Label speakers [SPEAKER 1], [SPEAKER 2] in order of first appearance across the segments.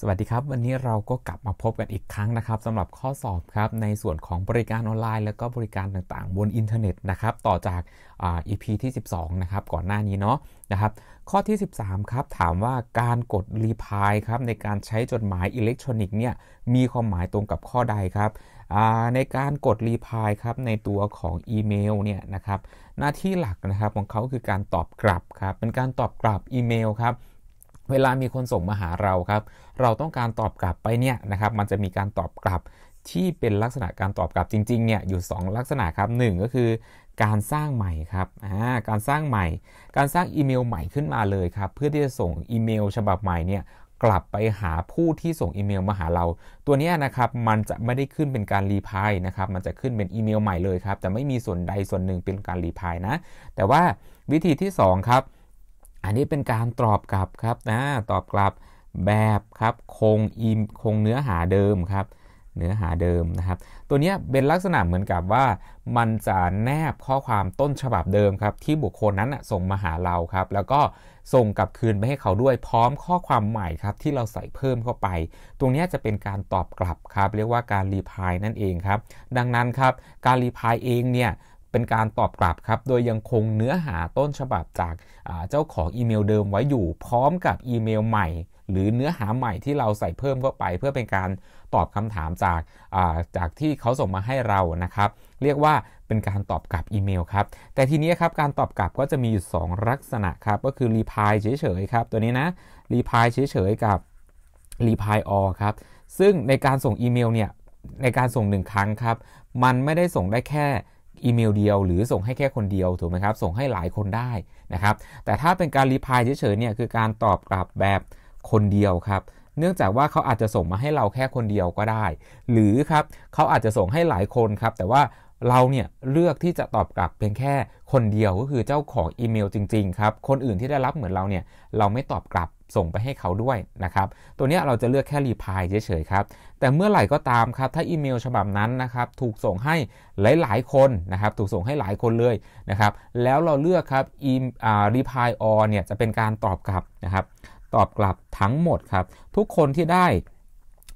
[SPEAKER 1] สวัสดีครับ วันนี้เราก็กลับมาพบกันอีกครั้งนะครับสำหรับข้อสอบครับ ในส่วนของบริการออนไลน์แล้วก็บริการต่างๆ บนอินเทอร์เน็ตนะครับต่อจากอ่า EP ที่ 12นะครับก่อนหน้านี้เนาะนะครับ ข้อที่ 13ครับถามว่าการกดรีพายครับในการใช้จดหมายอิเล็กทรอนิกส์เนี่ยมีความหมายตรงกับข้อใดครับในการกดรีพายครับในตัวของอีเมลเนี่ยนะครับหน้าที่หลักนะครับของเขาคือการตอบกลับครับเป็นการตอบกลับอีเมลครับเวลามีคนส่งมาหาเราครับ เราต้องการตอบกลับไปเนี่ยนะครับ มันจะมีการตอบกลับที่เป็นลักษณะการตอบกลับจริงๆ เนี่ยอยู่ 2 ลักษณะครับ 1 ก็คือ การสร้างใหม่ครับาการสร้างใหม่ การสร้างอีเมลใหม่ขึ้นมาเลยครับ เพื่อที่จะส่งอีเมลฉบับใหม่เนี่ยกลับไปหาผู้ที่ส่งอีเมลมาหาเรา ตัวนี้นะครับมันจะไม่ได้ขึ้นเป็นการรีพายนะครับ มันจะขึ้นเป็นอีเมลใหม่เลยครับแต่ไม่มีส่วนใดส่วนหนึ่งเป็นการรีพายนะ แต่ว่าวิธีที่ 2 ครับอันนี้เป็นการตอบกลับครับนะตอบกลับแบบครับ คงอิมคงเนื้อหาเดิมครับ เนื้อหาเดิมนะครับ ตัวนี้เป็นลักษณะเหมือนกับว่า มันจะแนบข้อความต้นฉบับเดิมครับ ที่บุคคลนั้นส่งมาหาเราครับ แล้วก็ส่งกลับคืนไปให้เขาด้วยพร้อมข้อความใหม่ครับที่เราใส่เพิ่มเข้าไป ตรงนี้จะเป็นการตอบกลับครับ เรียกว่าการรีพายนั่นเองครับดังนั้นครับการรีพายเองเนี่ยเป็นการตอบกลับครับ โดยยังคงเนื้อหาต้นฉบับจากเจ้าของอีเมลเดิมไว้อยู่พร้อมกับอีเมลใหม่ หรือเนื้อหาใหม่ที่เราใส่เพิ่มเข้าไป เพื่อเป็นการตอบคำถามจากจากที่เขาส่งมาให้เรานะครับเรียกว่าเป็นการตอบกลับอีเมลครับ แต่ทีนี้ครับการตอบกลับก็จะมีอยู่2ลักษณะครับก็คือรีพายเฉยๆครับตัวนี้นะรีพายเฉยๆกับรีพายออครับซึ่งในการส่งอีเมลเนี่ยในการส่งหนึ่งครั้งครับมันไม่ได้ส่งได้แค่อีเมลเดียวหรือส่งให้แค่คนเดียวถูกไหมครับส่งให้หลายคนได้นะครับแต่ถ้าเป็นการรีพายเฉยๆเนี่ยคือการตอบกลับแบบคนเดียวครับเนื่องจากว่าเขาอาจจะส่งมาให้เราแค่คนเดียวก็ได้ หรือครับเขาอาจจะส่งให้หลายคนครับแต่ว่าเราเนี่ยเลือกที่จะตอบกลับเพียงแค่คนเดียวก็คือเจ้าของอีเมลจริง ๆ ครับ คนอื่นที่ได้รับเหมือนเราเนี่ยเราไม่ตอบกลับส่งไปให้เขาด้วยนะครับ ตัวนี้เราจะเลือกแค่รีพายเฉยๆครับ แต่เมื่อไหร่ก็ตามครับถ้าอีเมลฉบับนั้นนะครับถูกส่งให้หลายๆคนนะครับถูกส่งให้หลายคนเลยนะครับ แล้วเราเลือกครับอีอ่ารีพายออเนี่ยจะเป็นการตอบกลับนะครับ ตอบกลับทั้งหมดครับทุกคนที่ได้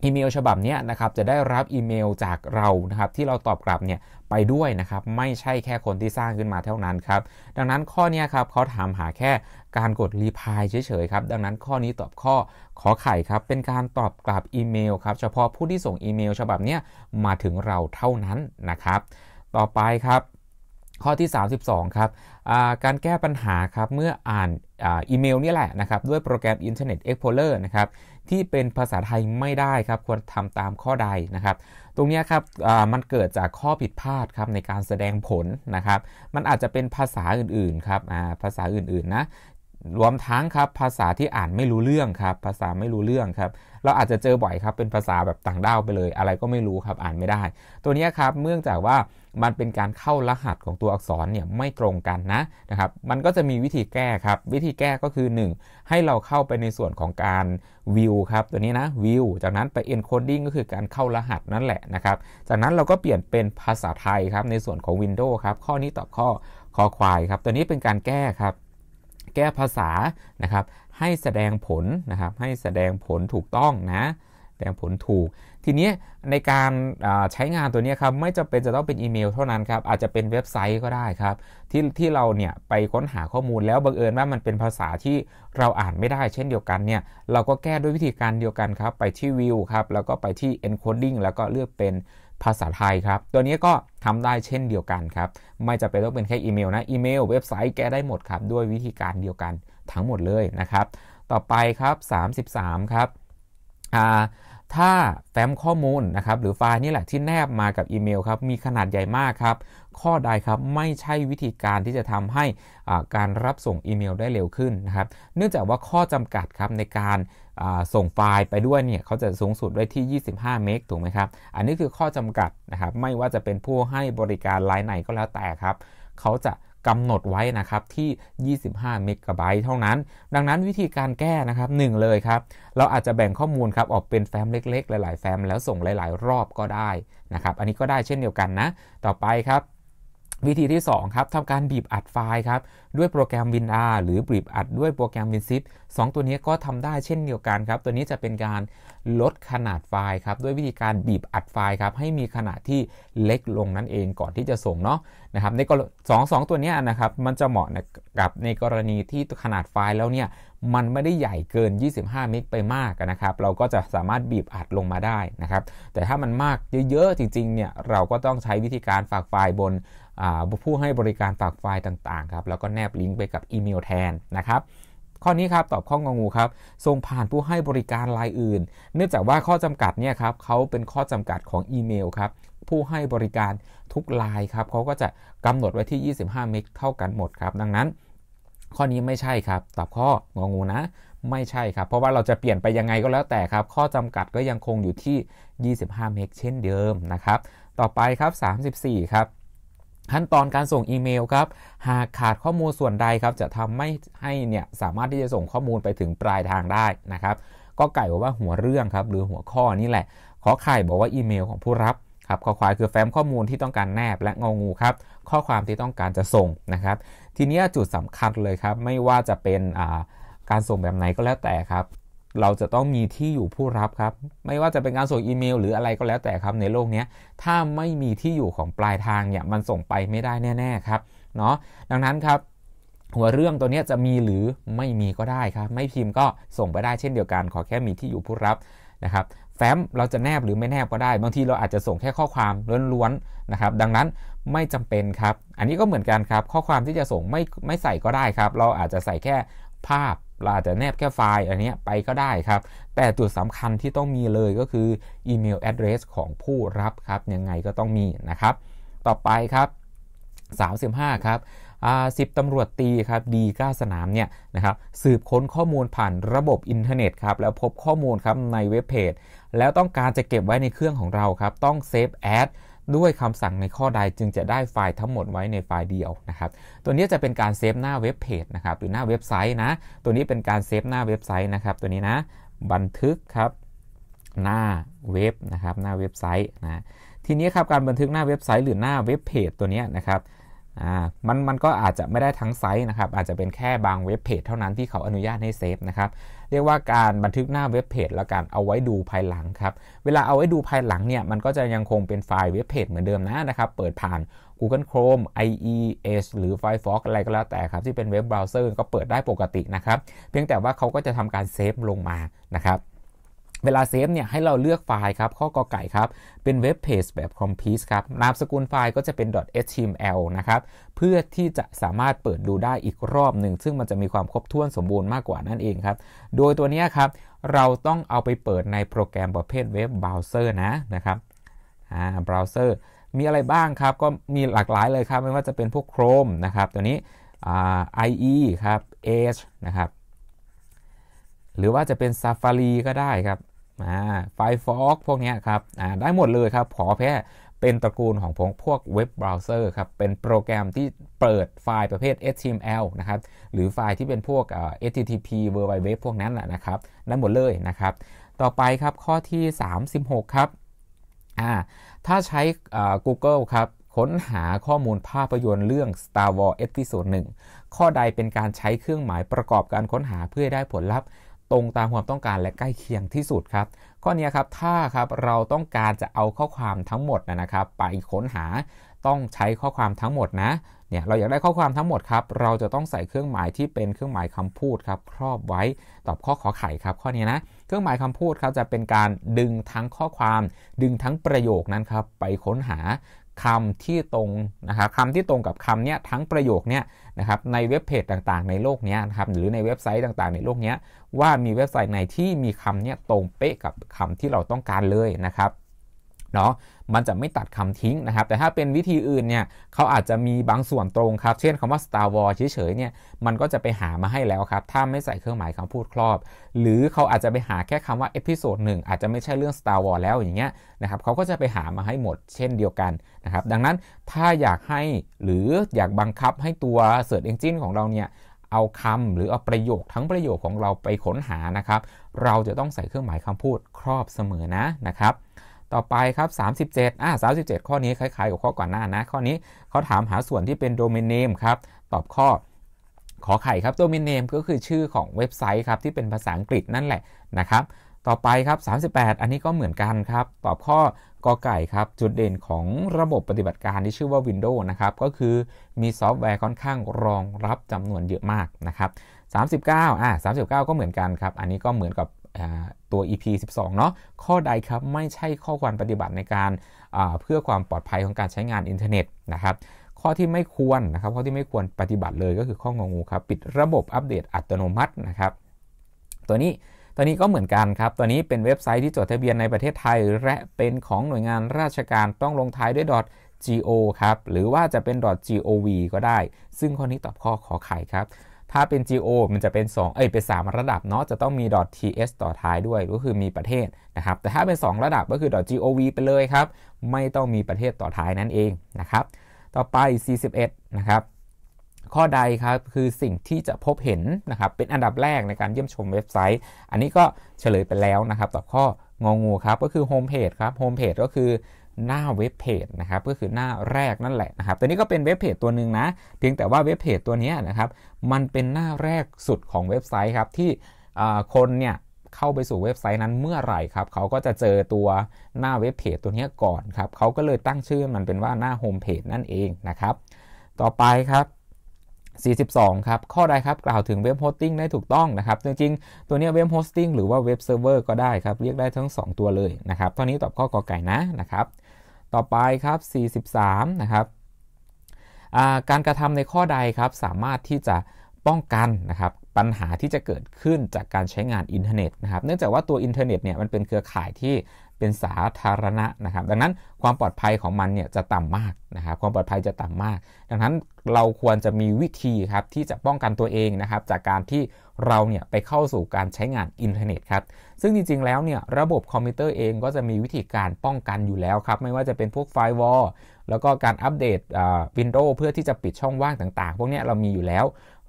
[SPEAKER 1] อีเมลฉบับนี้นะครับ จะได้รับอีเมลจากเรานะครับที่เราตอบกลับเนี่ยไปด้วยนะครับไม่ใช่แค่คนที่สร้างขึ้นมาเท่านั้นครับดังนั้นข้อนี้ครับเขาถามหาแค่การกดรีพายเฉยๆครับดังนั้นข้อนี้ตอบข้อขอไข่ครับเป็นการตอบกลับอีเมลครับเฉพาะผู้ที่ส่งอีเมลฉบับนี้มาถึงเราเท่านั้นนะครับ ต่อไปครับ ข้อที่ 32 ครับ การแก้ปัญหาครับเมื่ออ่านอีเมลนี่แหละนะครับด้วยโปรแกรม Internet Explorer นะครับที่เป็นภาษาไทยไม่ได้ครับควรทำตามข้อใดนะครับตรงนี้ครับมันเกิดจากข้อผิดพลาดครับในการแสดงผลนะครับ มันอาจจะเป็นภาษาอื่น ๆ ครับภาษาอื่นๆนะรวมทั้งครับภาษาที่อ่านไม่รู้เรื่องครับภาษาไม่รู้เรื่อง ครับ เราอาจจะเจอบ่อยครับเป็นภาษาแบบต่างด้าวไปเลย อะไรก็ไม่รู้ครับอ่านไม่ได้ ตัวนี้ครับเนื่องจากว่ามันเป็นการเข้ารหัสของตัวอักษรเนี่ยไม่ตรงกันนะนะครับมันก็จะมีวิธีแก้ครับวิธีแก้ก็คือ 1 ให้เราเข้าไปในส่วนของการวิวครับตัวนี้นะวิวจากนั้นไป encoding ก็คือการเข้ารหัสนั่นแหละนะครับจากนั้นเราก็เปลี่ยนเป็นภาษาไทยครับในส่วนของ Windows ครับข้อนี้ตอบข้อคอควายครับตัวนี้เป็นการแก้ครับแก้ภาษานะครับให้แสดงผลนะครับให้แสดงผลถูกต้องนะแสดงผลถูกทีนี้ในการใช้งานตัวนี้ครับไม่จำเป็นจะต้องเป็นอีเมลเท่านั้นครับ อาจจะเป็นเว็บไซต์ก็ได้ครับ ที่ที่เราเนี่ยไปค้นหาข้อมูลแล้วบังเอิญว่ามันเป็นภาษาที่เราอ่านไม่ได้เช่นเดียวกันเนี่ย เราก็แก้ด้วยวิธีการเดียวกันครับ ไปที่วิวครับแล้วก็ไปที่ encoding แล้วก็เลือกเป็นภาษาไทยครับ ตัวนี้ก็ทำได้เช่นเดียวกันครับไม่จะเป็นต้องเป็นแค่อีเมลนะอีเมลเว็บไซต์แก้ได้หมดครับด้วยวิธีการเดียวกันทั้งหมดเลยนะครับ ต่อไปครับ 33 ครับอ่าถ้าแฟ้มข้อมูลนะครับหรือไฟล์นี่แหละที่แนบมากับอีเมลครับมีขนาดใหญ่มากครับ ข้อใดครับ ไม่ใช่วิธีการที่จะทำให้การรับส่งอีเมลได้เร็วขึ้นนะครับ เนื่องจากว่าข้อจำกัดครับในการส่งไฟล์ไปด้วยเนี่ยเขาจะสูงสุดไว้ที่ 25 เมกถูกไหมครับอันนี้คือข้อจำกัดนะครับไม่ว่าจะเป็นผู้ให้บริการรายไหนก็แล้วแต่ครับ เขาจะกำหนดไว้นะครับ ที่ 25เมกะไบต์เท่านั้น ดังนั้นวิธีการแก้นะครับ 1 เลยครับ เราอาจจะแบ่งข้อมูลครับ ออกเป็นแฟ้มเล็กๆ หลายๆ แฟ้มแล้วส่งหลายๆรอบก็ได้นะครับ อันนี้ก็ได้เช่นเดียวกันนะ ต่อไปครับวิธีที่ 2 ครับ ทำการบีบอัดไฟล์ครับ ด้วยโปรแกรม WinR หรือบีบอัดด้วยโปรแกรม WinZip 2ตัวนี้ก็ทำได้เช่นเดียวกันครับ ตัวนี้จะเป็นการลดขนาดไฟล์ครับ ด้วยวิธีการบีบอัดไฟล์ครับ ให้มีขนาดที่เล็กลงนั่นเองก่อนที่จะส่งเนาะนะครับในกรสองสองตัวนี้นะครับ มันจะเหมาะกับในกรณีที่ขนาดไฟล์แล้วเนี่ย มันไม่ได้ใหญ่เกิน 25เมกไปมากนะครับ เราก็จะสามารถบีบอัดลงมาได้นะครับ แต่ถ้ามันมากเยอะๆ จริงๆเนี่ย เราก็ต้องใช้วิธีการฝากไฟล์บนผู้ให้บริการฝากไฟล์ต่างๆครับ แล้วก็แนบลิงก์ไปกับอีเมลแทนนะครับ ข้อนี้ครับตอบข้องงงูครับ ส่งผ่านผู้ให้บริการรายอื่น เนื่องจากว่าข้อจำกัดเนี่ยครับเขาเป็นข้อจำกัดของอีเมลครับ ผู้ให้บริการทุกรายครับ เขาก็จะกำหนดไว้ที่ 25 เมกเท่ากันหมดครับ ดังนั้น ข้อนี้ไม่ใช่ครับ ตอบข้องงูนะ ไม่ใช่ครับ เพราะว่าเราจะเปลี่ยนไปยังไงก็แล้วแต่ครับ ข้อจำกัดก็ยังคงอยู่ที่25เมกเช่นเดิมนะครับ ต่อไปครับ 34 ครับขั้นตอนการส่งอีเมลครับ หากขาดข้อมูลส่วนใดครับ จะทำไม่ให้เนี่ยสามารถที่จะส่งข้อมูลไปถึงปลายทางได้นะครับก็ไก่บอกว่าหัวเรื่องครับหรือหัวข้อนี่แหละขอไข่บอกว่าอีเมลของผู้รับครับข้อควายคือแฟ้มข้อมูลที่ต้องการแนบและงองูครับข้อความที่ต้องการจะส่งนะครับ ทีนี้จุดสำคัญเลยครับ ไม่ว่าจะเป็นการส่งแบบไหนก็แล้วแต่ครับเราจะต้องมีที่อยู่ผู้รับครับ ไม่ว่าจะเป็น การส่งอีเมล หรืออะไรก็แล้วแต่ครับในโลกนี้ถ้าไม่มีที่อยู่ของปลายทางเนี่ยมันส่งไปไม่ได้แน่ ๆ ครับเนาะดังนั้นครับ หัวเรื่องตัวนี้จะมีหรือไม่มีก็ได้ครับ ไม่พิมพ์ก็ส่งไปได้เช่นเดียวกัน ขอแค่มีที่อยู่ผู้รับนะครับ แฟ้มเราจะแนบหรือไม่แนบก็ได้ บางทีเราอาจจะส่งแค่ข้อความล้วนๆนะครับ ดังนั้นไม่จำเป็นครับ อันนี้ก็เหมือนกันครับ ข้อความที่จะส่งไม่ไม่ใส่ก็ได้ครับ เราอาจจะใส่แค่ภาพเราอาจจะแนบแค่ไฟล์อันนี้ไปก็ได้ครับ แต่จุดสำคัญที่ต้องมีเลยก็คืออีเมลแอดเดรสของผู้รับครับยังไงก็ต้องมีนะครับ ต่อไปครับ 35 ครับสิบตำรวจตีครับ ดีก้าสนามเนี่ยนะครับสืบค้นข้อมูลผ่านระบบอินเทอร์เน็ตครับ แล้วพบข้อมูลครับในเว็บเพจ แล้วต้องการจะเก็บไว้ในเครื่องของเราครับ ต้องเซฟแอดด้วยคำสั่งในข้อใดจึงจะได้ไฟล์ทั้งหมดไว้ในไฟล์เดียวนะครับ ตัวนี้จะเป็นการเซฟหน้าเว็บเพจนะครับหรือหน้าเว็บไซต์นะ ตัวนี้เป็นการเซฟหน้าเว็บไซต์นะครับ ตัวนี้นะ บันทึกครับ หน้าเว็บนะครับ หน้าเว็บไซต์นะ ทีนี้ครับการบันทึกหน้าเว็บไซต์ หรือหน้าเว็บเพจตัวนี้นะครับอ่ามันมันก็อาจจะไม่ได้ทั้งไซต์นะครับ อาจจะเป็นแค่บางเว็บเพจเท่านั้นที่เขาอนุญาตให้เซฟนะครับ เรียกว่าการบันทึกหน้าเว็บเพจและการเอาไว้ดูภายหลังครับเวลาเอาไว้ดูภายหลังเนี่ยมันก็จะยังคงเป็นไฟล์เว็บเพจเหมือนเดิมนะนะครับ เปิดผ่าน Google Chrome IE e d g หรือ Firefox อะไรก็แล้วแต่ครับ ที่เป็นเว็บเบราว์เซอร์ก็เปิดได้ปกตินะครับ เพียงแต่ว่าเขาก็จะทำการเซฟลงมานะครับเวลาเซฟเนี่ยให้เราเลือกไฟล์ครับข้อกอไก่ครับ เป็นเว็บเพจแบบคอมพิวสครับนามสกุลไฟล์ก็จะเป็น .html นะครับ เพื่อที่จะสามารถเปิดดูได้อีกรอบหนึ่งซึ่งมันจะมีความครบถ้วนสมบูรณ์มากกว่านั่นเองครับ โดยตัวนี้ครับเราต้องเอาไปเปิดในโปรแกรมประเภทเว็บเบราว์เซอร์นะนะครับอ่าเบราว์เซอร์มีอะไรบ้างครับก็มีหลากหลายเลยครับ ไม่ว่าจะเป็นพวก Chrome นะครับ ตัวนี้อ่า IE ครับ Edge นะครับหรือว่าจะเป็น Safari ก็ได้ครับไฟฟอกพวกนี้ครับได้หมดเลยครับขอแค่เป็นตระกูลของพวกเว็บเบราว์เซอร์ครับเป็นโปรแกรมที่เปิดไฟล์ประเภท HTML นะครับหรือไฟล์ที่เป็นพวก HTTP World Wide Web พวกนั้นแหละนะครับได้หมดเลยนะครับ ต่อไปครับข้อที่ 36 ครับถ้าใช้ Google ครับค้นหาข้อมูลภาพยนตร์เรื่อง Star Wars Episode 1ข้อใดเป็นการใช้เครื่องหมายประกอบการค้นหาเพื่อได้ผลลัพธ์ตรงตามความต้องการและใกล้เคียงที่สุดครับข้อนี้ครับถ้าครับเราต้องการจะเอาข้อความทั้งหมดนะครับ ไปค้นหา ต้องใช้ข้อความทั้งหมดนะเนี่ยเราอยากได้ข้อความทั้งหมดครับ เราจะต้องใส่เครื่องหมายที่เป็นเครื่องหมายคำพูด ครับครอบไว้ตอบข้อขอไข่ครับข้อนี้นะเครื่องหมายคำพูดครับจะเป็นการดึงทั้งข้อความ ดึงทั้งประโยคนั้นครับไปค้นหาคำที่ตรงนะครับคำที่ตรงกับคำเนี้ยทั้งประโยคเนี้ยนะครับในเว็บเพจต่างๆในโลกเนี้ยนะครับหรือในเว็บไซต์ต่างๆในโลกเนี้ยว่ามีเว็บไซต์ไหนที่มีคำเนี้ยตรงเป๊ะกับคำที่เราต้องการเลยนะครับเนาะมันจะไม่ตัดคำทิ้งนะครับ แต่ถ้าเป็นวิธีอื่นเนี่ยเขาอาจจะมีบางส่วนตรงครับ เช่นคำว่า Star Wars เฉยๆเนี่ยมันก็จะไปหามาให้แล้วครับ ถ้าไม่ใส่เครื่องหมายคำพูดครอบ หรือเขาอาจจะไปหาแค่คำว่าเอพิโซดหนึ่งอาจจะไม่ใช่เรื่อง Star Wars แล้วอย่างเงี้ยนะครับเขาก็จะไปหามาให้หมดเช่นเดียวกันนะครับ ดังนั้นถ้าอยากให้หรืออยากบังคับให้ตัว Search Engine ของเราเนี่ยเอาคำหรือเอาประโยคทั้งประโยคของเราไปค้นหานะครับ เราจะต้องใส่เครื่องหมายคำพูดครอบเสมอนะนะครับต่อไปครับ 37อ่า37 ข้อนี้คล้ายๆกับข้อก่อนหน้านะ ข้อนี้เขาถามหาส่วนที่เป็นโดเมนเนมครับ ตอบข้อขอไข่ครับ โดเมนเนมก็คือชื่อของเว็บไซต์ครับที่เป็นภาษาอังกฤษนั่นแหละนะครับ ต่อไปครับ 38 อันนี้ก็เหมือนกันครับ ตอบข้อกอไก่ครับ จุดเด่นของระบบปฏิบัติการที่ชื่อว่า Windows นะครับก็คือมีซอฟต์แวร์ค่อนข้างรองรับจำนวนเยอะมากนะครับ39อ่า39 ก็เหมือนกันครับ อันนี้ก็เหมือนกับตัว EP 12เนาะข้อใดครับไม่ใช่ข้อควรปฏิบัติในการเพื่อความปลอดภัยของการใช้งานอินเทอร์เน็ตนะครับ ข้อที่ไม่ควรนะครับ ข้อที่ไม่ควรปฏิบัติเลยก็คือข้องงูครับปิดระบบอัปเดตอัตโนมัตินะครับ ตัวนี้ตัวนี้ก็เหมือนกันครับตัวนี้เป็นเว็บไซต์ที่จดทะเบียนในประเทศไทย และเป็นของหน่วยงานราชการต้องลงท้ายด้วย .go ครับหรือว่าจะเป็น .gov ก็ได้ ซึ่งข้อนี้ตอบข้อขอไข่ครับถ้าเป็น geo มันจะเป็น2เอ้ย เป็น3ระดับเนาะ จะต้องมี .ts ต่อท้ายด้วยก็คือมีประเทศนะครับ แต่ถ้าเป็น 2 ระดับก็คือ .gov ไปเลยครับ ไม่ต้องมีประเทศต่อท้ายนั่นเองนะครับ ต่อไป41นะครับ ข้อใดครับ คือสิ่งที่จะพบเห็นนะครับ เป็นอันดับแรกในการเยี่ยมชมเว็บไซต์ อันนี้ก็เฉลยไปแล้วนะครับตอบข้องงูครับ ก็คือโฮมเพจครับ โฮมเพจก็คือหน้าเว็บเพจนะครับก็คือหน้าแรกนั่นแหละนะครับตัวนี้ก็เป็นเว็บเพจตัวหนึ่งนะ เพียงแต่ว่าเว็บเพจตัวนี้นะครับ มันเป็นหน้าแรกสุดของเว็บไซต์ครับที่คนเนี่ยเข้าไปสู่เว็บไซต์นั้นเมื่อไหร่ครับ เขาก็จะเจอตัวหน้าเว็บเพจตัวนี้ก่อนครับเขาก็เลยตั้งชื่อมันเป็นว่าหน้าโฮมเพจนั่นเองนะครับ ต่อไปครับ 42ครับข้อใดครับกล่าวถึงเว็บโฮสติ้งได้ถูกต้องนะครับจริง ๆ ตัวนี้เว็บโฮสติ้งหรือว่าเว็บเซิร์ฟเวอร์ก็ได้ครับเรียกได้ทั้ง 2 ตัวเลยนะครับตอนนี้ตอบข้อกอไก่นะนะครับต่อไปครับ 43นะครับการกระทำในข้อใดครับสามารถที่จะป้องกันนะครับปัญหาที่จะเกิดขึ้นจากการใช้งานอินเทอร์เน็ตนะครับเนื่องจากว่าตัวอินเทอร์เน็ตเนี่ยมันเป็นเครือข่ายที่เป็นสาธารณะนะครับดังนั้นความปลอดภัยของมันเนี่ยจะต่ำมากนะครับความปลอดภัยจะต่ำมาก ดังนั้นเราควรจะมีวิธีครับที่จะป้องกันตัวเองนะครับ จากการที่เราเนี่ยไปเข้าสู่การใช้งานอินเทอร์เน็ตครับ ซึ่งจริง ๆแล้วเนี่ยระบบคอมพิวเตอร์เองก็จะมีวิธีการป้องกันอยู่แล้วครับ ไม่ว่าจะเป็นพวกไฟวอลแล้วก็การอัปเดตวินโดว์เพื่อที่จะปิดช่องว่างต่าง ๆ พวกนี้เรามีอยู่แล้ว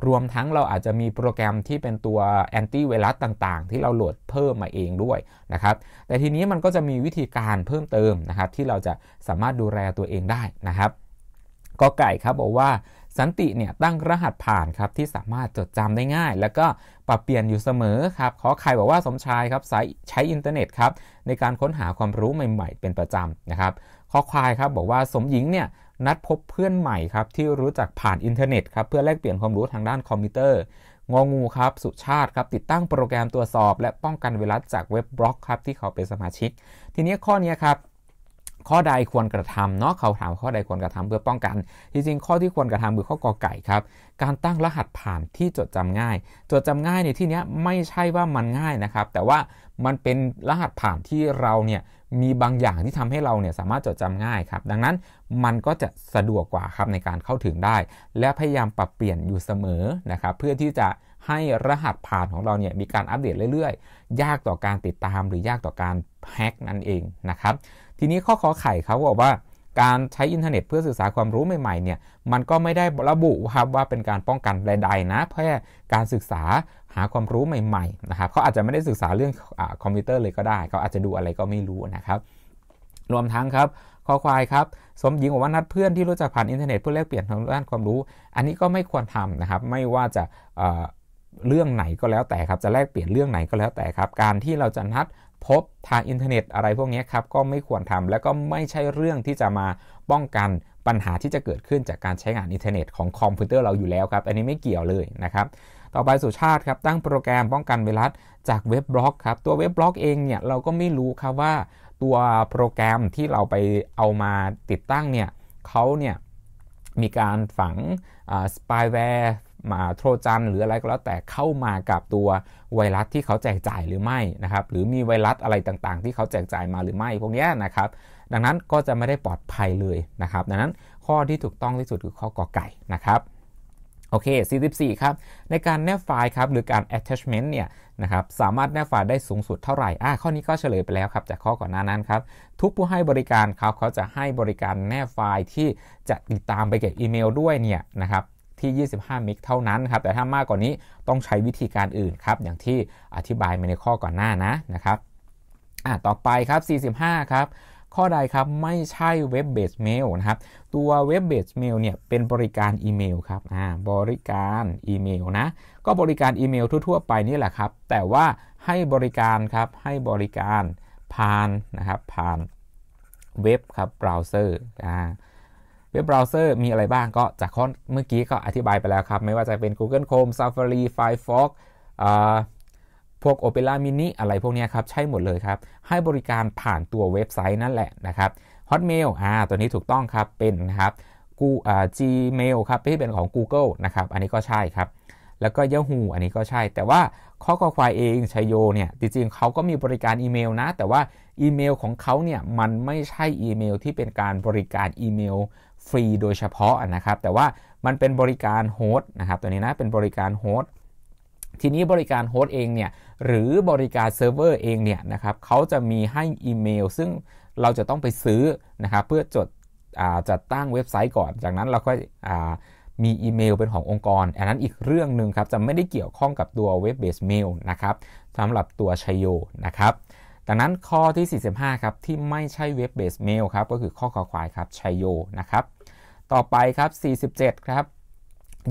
[SPEAKER 1] รวมทั้งเราอาจจะมีโปรแกรมที่เป็นตัวแอนตี้ไวรัสต่าง ๆ ที่เราโหลดเพิ่มมาเองด้วยนะครับ แต่ทีนี้มันก็จะมีวิธีการเพิ่มเติมนะครับ ที่เราจะสามารถดูแลตัวเองได้นะครับก็ไก่ครับบอกว่า สันติเนี่ยตั้งรหัสผ่านครับที่สามารถจดจำได้ง่าย แล้วก็ปรับเปลี่ยนอยู่เสมอครับขอใครบอกว่าสมชายครับใช้ใช้อินเทอร์เน็ตครับในการค้นหาความรู้ใหม่ ๆ เป็นประจำนะครับข้อควายครับบอกว่าสมหญิงเนี่ยนัดพบเพื่อนใหม่ครับที่รู้จักผ่านอินเทอร์เน็ตครับเพื่อแลกเปลี่ยนความรู้ทางด้านคอมพิวเตอร์งงูครับ สุชาติครับ ติดตั้งโปรแกรมตรวจสอบ และป้องกันไวรัสจากเว็บบล็อกครับที่เขาเป็นสมาชิก ทีนี้ข้อนี้ครับข้อใดควรกระทำเนาะเขาถามข้อใดควรกระทำเพื่อป้องกันจริงๆข้อที่ควรกระทำคือข้อกอไก่ครับการตั้งรหัสผ่านที่จดจำง่ายจดจำง่ายในที่นี้ไม่ใช่ว่ามันง่ายนะครับ แต่ว่ามันเป็นรหัสผ่านที่เราเนี่ยมีบางอย่างที่ทำให้เราเนี่ยสามารถจดจำง่ายครับดังนั้นมันก็จะสะดวกกว่าครับในการเข้าถึงได้ และพยายามปรับเปลี่ยนอยู่เสมอนะครับเพื่อที่จะให้รหัสผ่านของเราเนี่ยมีการอัปเดตเรื่อย ๆ ยากต่อการติดตามหรือยากต่อการแฮกนั่นเองนะครับทีนี้ข้อขอไข่เขาบอกว่าการใช้อินเทอร์เน็ตเพื่อศึกษาความรู้ใหม่ๆเนี่ยมันก็ไม่ได้ระบุครับว่าเป็นการป้องกันใดๆนะเพื่อการศึกษาหาความรู้ใหม่ๆ นะครับเขาอาจจะไม่ได้ศึกษาเรื่องอคอมพิวเตอร์เลยก็ได้เขาอาจจะดูอะไรก็ไม่รู้นะครับ รวมทั้งครับข้อควายครับสมหญิงบอกว่านัดเพื่อนที่รู้จักผ่านอินเทอร์เน็ตเพื่อแลกเปลี่ยนทางด้านความรู้ อันนี้ก็ไม่ควรทำนะครับ ไม่ว่าจะเรื่องไหนก็แล้วแต่ครับจะแลกเปลี่ยนเรื่องไหนก็แล้วแต่ครับการที่เราจะนัดพบทางอินเทอร์เน็ตอะไรพวกนี้ครับก็ไม่ควรทำและก็ไม่ใช่เรื่องที่จะมาป้องกันปัญหาที่จะเกิดขึ้นจากการใช้งานอินเทอร์เน็ตของคอมพิวเตอร์เราอยู่แล้วครับอันนี้ไม่เกี่ยวเลยนะครับต่อไปสุชาติครับตั้งโปรแกรมป้องกันไวรัสจากเว็บบล็อกครับตัวเว็บบล็อกเองเนี่ยเราก็ไม่รู้ครับว่า ตัวโปรแกรมที่เราไปเอามาติดตั้งเนี่ยเขาเนี่ยมีการฝังสปายแวร์มาโทรจันหรืออะไรก็แล้วแต่เข้ามากับตัวไวรัสที่เขาแจกจ่ายหรือไม่นะครับ หรือมีไวรัสอะไรต่างๆ ที่เขาแจกจ่ายมาหรือไม่พวกนี้นะครับ ดังนั้นก็จะไม่ได้ปลอดภัยเลยนะครับ ดังนั้นข้อที่ถูกต้องที่สุดคือข้อกอไก่นะครับโอเค44ครับในการแนบไฟล์ครับ หรือการ attachment เนี่ยนะครับ สามารถแนบไฟล์ได้สูงสุดเท่าไหร่อ่าข้อนี้ก็เฉลยไปแล้วครับจากข้อก่อนหน้านั้นครับ ทุกผู้ให้บริการเขาเขาจะให้บริการแนบไฟล์ที่จะติดตามไปเก็บอีเมล ด้วยเนี่ยนะครับที่ 25 มิกเท่านั้นครับ แต่ถ้ามาก กว่านี้ ต้องใช้วิธีการอื่น ครับ อย่างที่อธิบายมาในข้อก่อนหน้านะ นะครับ อ่ต่อไป ครับ 45 ครับ ข้อใด ครับ ไม่ใช่ เว็บเบสเมลนะครับ ตัว เว็บเบสเมลเนี่ย เป็นบริการ อีเมลครับ อ่า บริการ อีเมลนะ ก็ บริการอีเมลทั่ว ๆ ไป นี่แหละ ครับ แต่ว่าให้บริการ ครับ ให้ บริการ ผ่าน นะครับ ผ่าน เว็บ ครับเบราว์เซอร์อ่าเว็บเบราว์เซอร์มีอะไรบ้างก็จากข้อเมื่อกี้ก็อธิบายไปแล้วครับ ไม่ว่าจะเป็น Google Chrome Safari Firefox พวก Opera Mini อะไรพวกนี้ครับ ใช่หมดเลยครับ ให้บริการผ่านตัวเว็บไซต์นั่นแหละนะครับ Hotmail อ่าตัวนี้ถูกต้องครับ เป็นนะครับกูอ่า Gmail ครับที่เป็นของ Google นะครับ อันนี้ก็ใช่ครับ แล้วก็ Yahoo อันนี้ก็ใช่ แต่ว่าข้อควายเองชัยโยเนี่ย จริงๆเขาก็มีบริการอีเมลนะ แต่ว่าอีเมลของเขาเนี่ยมันไม่ใช่อีเมลที่เป็นการบริการอีเมลฟรีโดยเฉพาะนะครับแต่ว่ามันเป็นบริการโฮสต์นะครับตัวนี้นะเป็นบริการโฮสต์ทีนี้บริการโฮสต์เองเนี่ยหรือบริการเซิร์ฟเวอร์เองเนี่ยนะครับเขาจะมีให้อีเมล ซึ่งเราจะต้องไปซื้อนะครับ เพื่อจดจัดตั้งเว็บไซต์ก่อนจากนั้นเราก็มีอีเมลเป็นขององค์กร อันนั้นอีกเรื่องหนึ่งครับจะไม่ได้เกี่ยวข้องกับตัวเว็บเบสเมลนะครับสำหรับตัวชโยนะครับดังนั้นข้อที่ 45 ครับที่ไม่ใช่เว็บเบสเมลครับก็คือข้อขอควายครับชัยโยนะครับ ต่อไปครับ 47 ครับ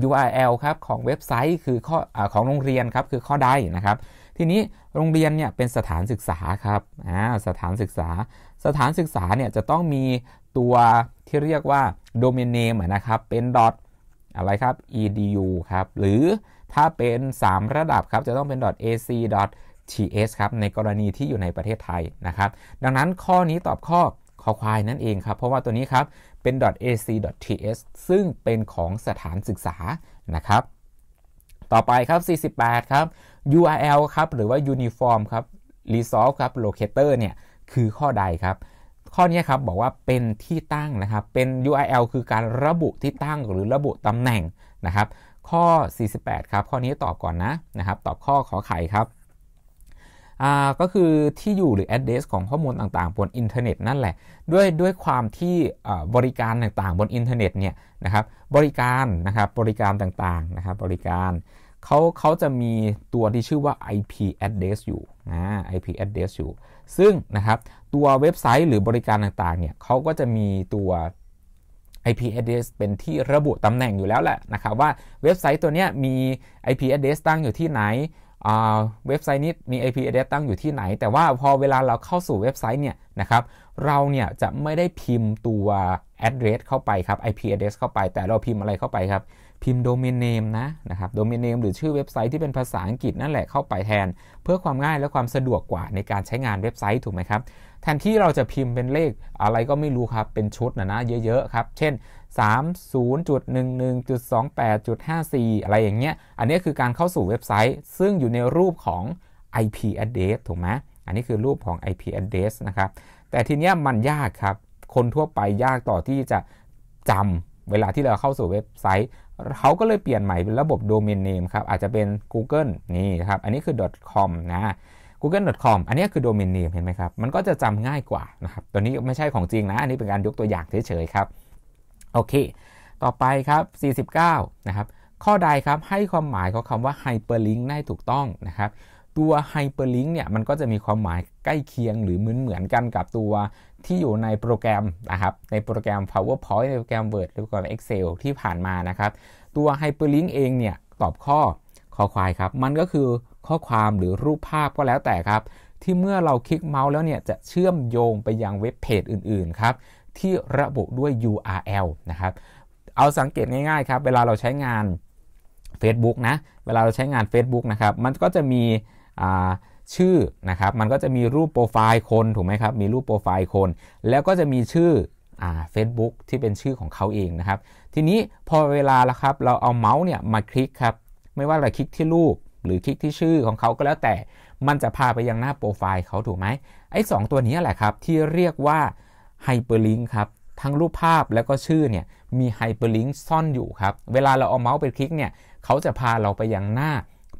[SPEAKER 1] URL ครับของเว็บไซต์คือข้ออของโรงเรียนครับคือข้อใดนะครับทีนี้โรงเรียนเนี่ยเป็นสถานศึกษาครับอ่าสถานศึกษา สถานศึกษาเนี่ยจะต้องมีตัวที่เรียกว่าโดเมนเนมนะครับเป็นดอทอะไรครับ edu ครับหรือถ้าเป็น 3 ระดับครับจะต้องเป็น .ac TS ครับในกรณีที่อยู่ในประเทศไทยนะครับดังนั้นข้อนี้ตอบข้อคอควายนั่นเองครับเพราะว่าตัวนี้ครับเป็น .ac.ts ซึ่งเป็นของสถานศึกษานะครับ ต่อไปครับ 48 ครับ URL ครับหรือว่า uniform ครับ resolve ครับ locator เนี่ยคือข้อใดครับ ข้อนี้ครับบอกว่าเป็นที่ตั้งนะครับ เป็น URL คือการระบุที่ตั้งหรือระบุตำแหน่งนะครับ ข้อ 48 ครับ ข้อนี้ตอบก่อนนะนะครับตอบข้อขอไข่ครับ่าก็คือที่อยู่หรือ address ของข้อมูลต่าง ๆ บนอินเทอร์เน็ตนั่นแหละด้วยด้วยความที่บริการต่างๆ บนอินเทอร์เน็ตเนี่ยนะครับบริการนะครับบริการต่างๆนะครับบริการเขาเขาจะมีตัวที่ชื่อว่า IP address อยู่นะ IP address อยู่ ซึ่งนะครับตัวเว็บไซต์หรือบริการต่าง ๆเนี่ยเขาก็จะมีตัว IP address เป็นที่ระบุตำแหน่งอยู่แล้วแหละนะครับว่าเว็บไซต์ตัวนี้มี IP address ตั้งอยู่ที่ไหนเว็บไซต์นี้มี IP address ตั้งอยู่ที่ไหนแต่ว่าพอเวลาเราเข้าสู่เว็บไซต์เนี่ยนะครับเราเนี่ยจะไม่ได้พิมพ์ตัว address เข้าไปครับ IP address เข้าไปแต่เราพิมพ์อะไรเข้าไปครับ พิมพ์ domain name นะนะครับ domain name หรือชื่อเว็บไซต์ที่เป็นภาษาอังกฤษนั่นแหละเข้าไปแทน เพื่อความง่ายและความสะดวกกว่าในการใช้งานเว็บไซต์ถูกไหมครับแทนที่เราจะพิมพ์เป็นเลขอะไรก็ไม่รู้ครับเป็นชุดนะนะเยอะๆครับเช่น30.11.28.54 อะไรอย่างเงี้ย อันนี้คือการเข้าสู่เว็บไซต์ซึ่งอยู่ในรูปของ IP address ถูกไหม อันนี้คือรูปของ IP address นะครับ แต่ทีเนี้ยมันยากครับ คนทั่วไปยากต่อที่จะจำเวลาที่เราเข้าสู่เว็บไซต์ เขาก็เลยเปลี่ยนใหม่เป็นระบบโดเมนเนมครับ อาจจะเป็น Google นี่ครับ อันนี้คือ .com นะ google.com อันนี้คือโดเมนเนมเห็นไหมครับ มันก็จะจำง่ายกว่านะครับตัวนี้ไม่ใช่ของจริงนะ อันนี้เป็นการยกตัวอย่างเฉยๆ ครับโอเค ต่อไปครับ 49นะครับ ข้อใดครับ ให้ความหมายของคำว่าไฮเปอร์ลิงก์ได้ถูกต้องนะครับ ตัวไฮเปอร์ลิงก์เนี่ยมันก็จะมีความหมายใกล้เคียงหรือเหมือนเหมือนกันกับตัวที่อยู่ในโปรแกรมนะครับ ในโปรแกรม PowerPoint ในโปรแกรม Word หรือโปรแกรม Excel ที่ผ่านมานะครับ ตัวไฮเปอร์ลิงก์เองเนี่ยตอบข้อข้อควายครับ มันก็คือข้อความหรือรูปภาพก็แล้วแต่ครับ ที่เมื่อเราคลิกเมาส์แล้วเนี่ยจะเชื่อมโยงไปยังเว็บเพจอื่น ๆครับที่ระบุด้วย URL นะครับ เอาสังเกตง่าย ๆครับ เวลาเราใช้งาน Facebook นะ เวลาเราใช้งาน Facebook นะครับ มันก็จะมีชื่อนะครับ มันก็จะมีรูปโปรไฟล์คนถูกไหมครับ มีรูปโปรไฟล์คน แล้วก็จะมีชื่อเฟซบุ๊กที่เป็นชื่อของเขาเองนะครับ ทีนี้พอเวลาแล้วครับ เราเอาเมาส์เนี่ยมาคลิกครับ ไม่ว่าเราคลิกที่รูปหรือคลิกที่ชื่อของเขาก็แล้วแต่ มันจะพาไปยังหน้าโปรไฟล์เขาถูกไหมไอ้สตัวนี้แหละครับที่เรียกว่าไฮเปอร์ลิงก์ครับ ทั้งรูปภาพแล้วก็ชื่อเนี่ย มีไฮเปอร์ลิงก์ซ่อนอยู่ครับ เวลาเราเอาเมาส์ไปคลิกเนี่ย เขาจะพาเราไปยังหน้า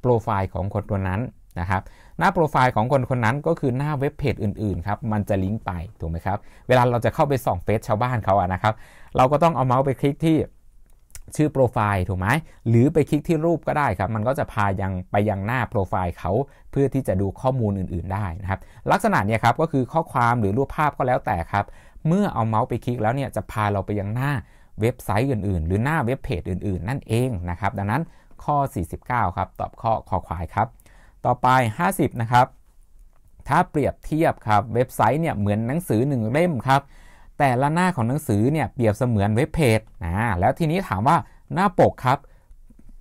[SPEAKER 1] โปรไฟล์ของคนตัวนั้นนะครับ หน้าโปรไฟล์ของคนคนนั้นก็คือหน้าเว็บเพจ อื่นๆ ครับ มันจะลิงก์ไปถูกไหมครับ เวลาเราจะเข้าไปส่องเฟซชาวบ้านเขาอะนะครับ เราก็ต้องเอาเมาส์ไปคลิกที่ชื่อโปรไฟล์ถูกไหมหรือไปคลิกที่รูปก็ได้ครับ มันก็จะพายังไปยังหน้าโปรไฟล์เขา เพื่อที่จะดูข้อมูลอื่นๆได้นะครับ ลักษณะเนี่ยครับก็คือข้อความหรือรูปภาพก็แล้วแต่ครับเมื่อเอาเมาส์ไปคลิกแล้วเนี่ยจะพาเราไปยังหน้าเว็บไซต์อื่น ๆ หรือหน้าเว็บเพจอื่นๆ นั่นเองนะครับ ดังนั้นข้อ 49 ครับ ตอบข้อคอควายครับ ต่อไป 50 นะครับ ถ้าเปรียบเทียบครับเว็บไซต์เนี่ยเหมือนหนังสือหนึ่งเล่มครับแต่ละหน้าของหนังสือเนี่ยเปรียบเสมือนเว็บเพจนะแล้วทีนี้ถามว่าหน้าปกครับ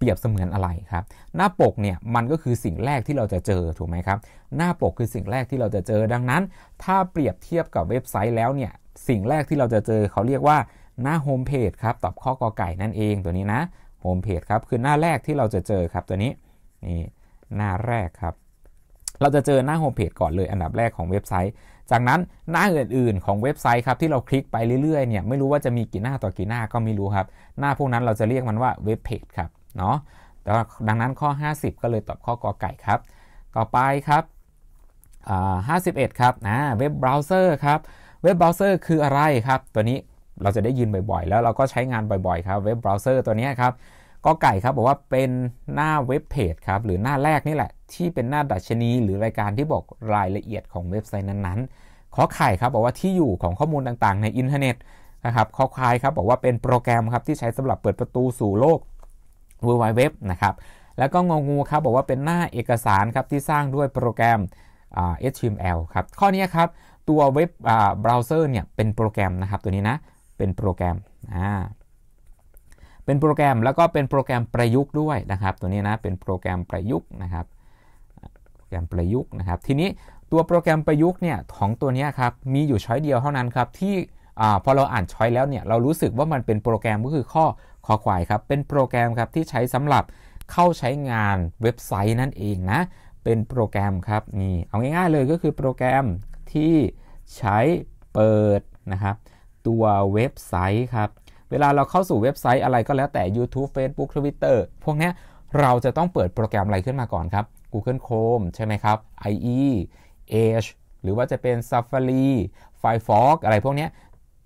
[SPEAKER 1] เปรียบเสมือนอะไรครับ หน้าปกเนี่ยมันก็คือสิ่งแรกที่เราจะเจอถูกไหมครับหน้าปกคือสิ่งแรกที่เราจะเจอดังนั้น ถ้าเปรียบเทียบกับเว็บไซต์แล้วเนี่ยสิ่งแรกที่เราจะเจอเขาเรียกว่าหน้าโฮมเพจครับตอบข้อกอไก่นั่นเองตัวนี้นะโฮมเพจครับคือหน้าแรกที่เราจะเจอครับตัวนี้ นี่หน้าแรกครับ เราจะเจอหน้าโฮมเพจก่อนเลยอันดับแรกของเว็บไซต์ จากนั้นหน้าอื่นๆของเว็บไซต์ ครับที่เราคลิกไปเรื่อยๆเนี่ยไม่รู้ว่าจะมีกี่หน้าต่อกี่หน้าก็ไม่รู้ครับ หน้าพวกนั้นเราจะเรียกมันว่าเว็บเพจครับเนาะ ดังนั้นข้อ 50 ก็เลยตอบข้อกอไก่ครับ ต่อไปครับ51ครับนะเว็บเบราว์เซอร์ครับ เว็บเบราว์เซอร์คืออะไรครับ ตัวนี้เราจะได้ยินบ่อยๆ แล้วเราก็ใช้งานบ่อยๆ ครับ เว็บเบราว์เซอร์ตัวนี้ครับก็ไก่ครับบอกว่าเป็นหน้าเว็บเพจครับ หรือหน้าแรกนี่แหละที่เป็นหน้าดัชนี หรือรายการที่บอกรายละเอียดของเว็บไซต์นั้นๆขอไข่ครับบอกว่าที่อยู่ของข้อมูลต่างๆ ในอินเทอร์เน็ตนะครับขอควายครับบอกว่าเป็นโปรแกรมครับที่ใช้สำหรับเปิดประตูสู่โลก w w w นะครับ แล้วก็งงูครับบอกว่าเป็นหน้าเอกสาร ครับที่สร้างด้วยโปรแกรม HTML ครับ ข้อนี้ครับตัวเว็บเบราว์เซอร์เนี่ยเป็นโปรแกรมนะครับตัวนี้นะเป็นโปรแกรมอ่าเป็นโปรแกรมแล้วก็เป็นโปรแกรมประยุกต์ด้วยนะครับ ตัวนี้นะเป็นโปรแกรมประยุกต์นะครับโปรแกรมประยุกต์นะครับทีนี้ตัวโปรแกรมประยุกต์เนี่ยของตัวนี้ครับมีอยู่ช้อยเดียวเท่านั้นครับที่พอเราอ่านช้อยแล้วเนี่ยเรารู้สึกว่ามันเป็นโปรแกรมก็คือข้อพอควายครับ เป็นโปรแกรมครับที่ใช้สำหรับเข้าใช้งานเว็บไซต์นั่นเองนะ เป็นโปรแกรมครับนี่ เอาง่ายๆเลยก็คือโปรแกรมที่ใช้เปิดนะครับตัวเว็บไซต์ครับ เวลาเราเข้าสู่เว็บไซต์อะไรก็แล้วแต่ YouTube Facebook Twitter พวกนี้เราจะต้องเปิดโปรแกรมอะไรขึ้นมาก่อนครับ Google Chrome ใช่ไหมครับ IE Edge หรือว่าจะเป็น Safari Firefox อะไรพวกนี้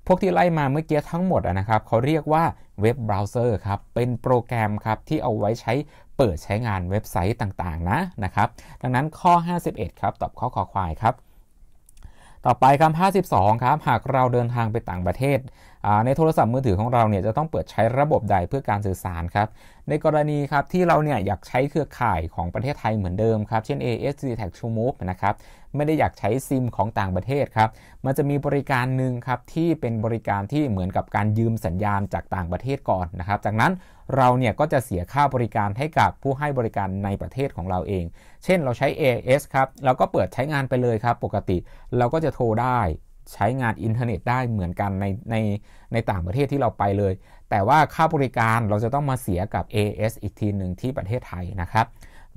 [SPEAKER 1] พวกที่ไล่มาเมื่อกี้ทั้งหมดนะครับเขาเรียกว่าเว็บเบราว์เซอร์ครับเป็นโปรแกรมครับที่เอาไว้ใช้เปิดใช้งานเว็บไซต์ต่าง ๆ นะนะครับ ดังนั้นข้อ 51ครับตอบข้อขอควายครับ ต่อไปคำ52 ครับ หากเราเดินทางไปต่างประเทศ ในโทรศัพท์มือถือของเราเนี่ยจะต้องเปิดใช้ระบบใดเพื่อการสื่อสารครับ ในกรณีครับที่เราเนี่ยอยากใช้เครือข่ายของประเทศไทยเหมือนเดิมครับ เช่น ASC Tag to Move นะครับไม่ได้อยากใช้ซิมของต่างประเทศครับ มันจะมีบริการหนึ่งครับที่เป็นบริการที่เหมือนกับการยืมสัญญาณจากต่างประเทศก่อนนะครับ จากนั้นเราเนี่ยก็จะเสียค่าบริการให้กับผู้ให้บริการในประเทศของเราเอง เช่นเราใช้ AIS ครับ เราก็เปิดใช้งานไปเลยครับ ปกติเราก็จะโทรได้ใช้งานอินเทอร์เน็ตได้เหมือนกันในในในต่างประเทศที่เราไปเลย แต่ว่าค่าบริการเราจะต้องมาเสียกับ AS อีกทีหนึ่งที่ประเทศไทยนะครับ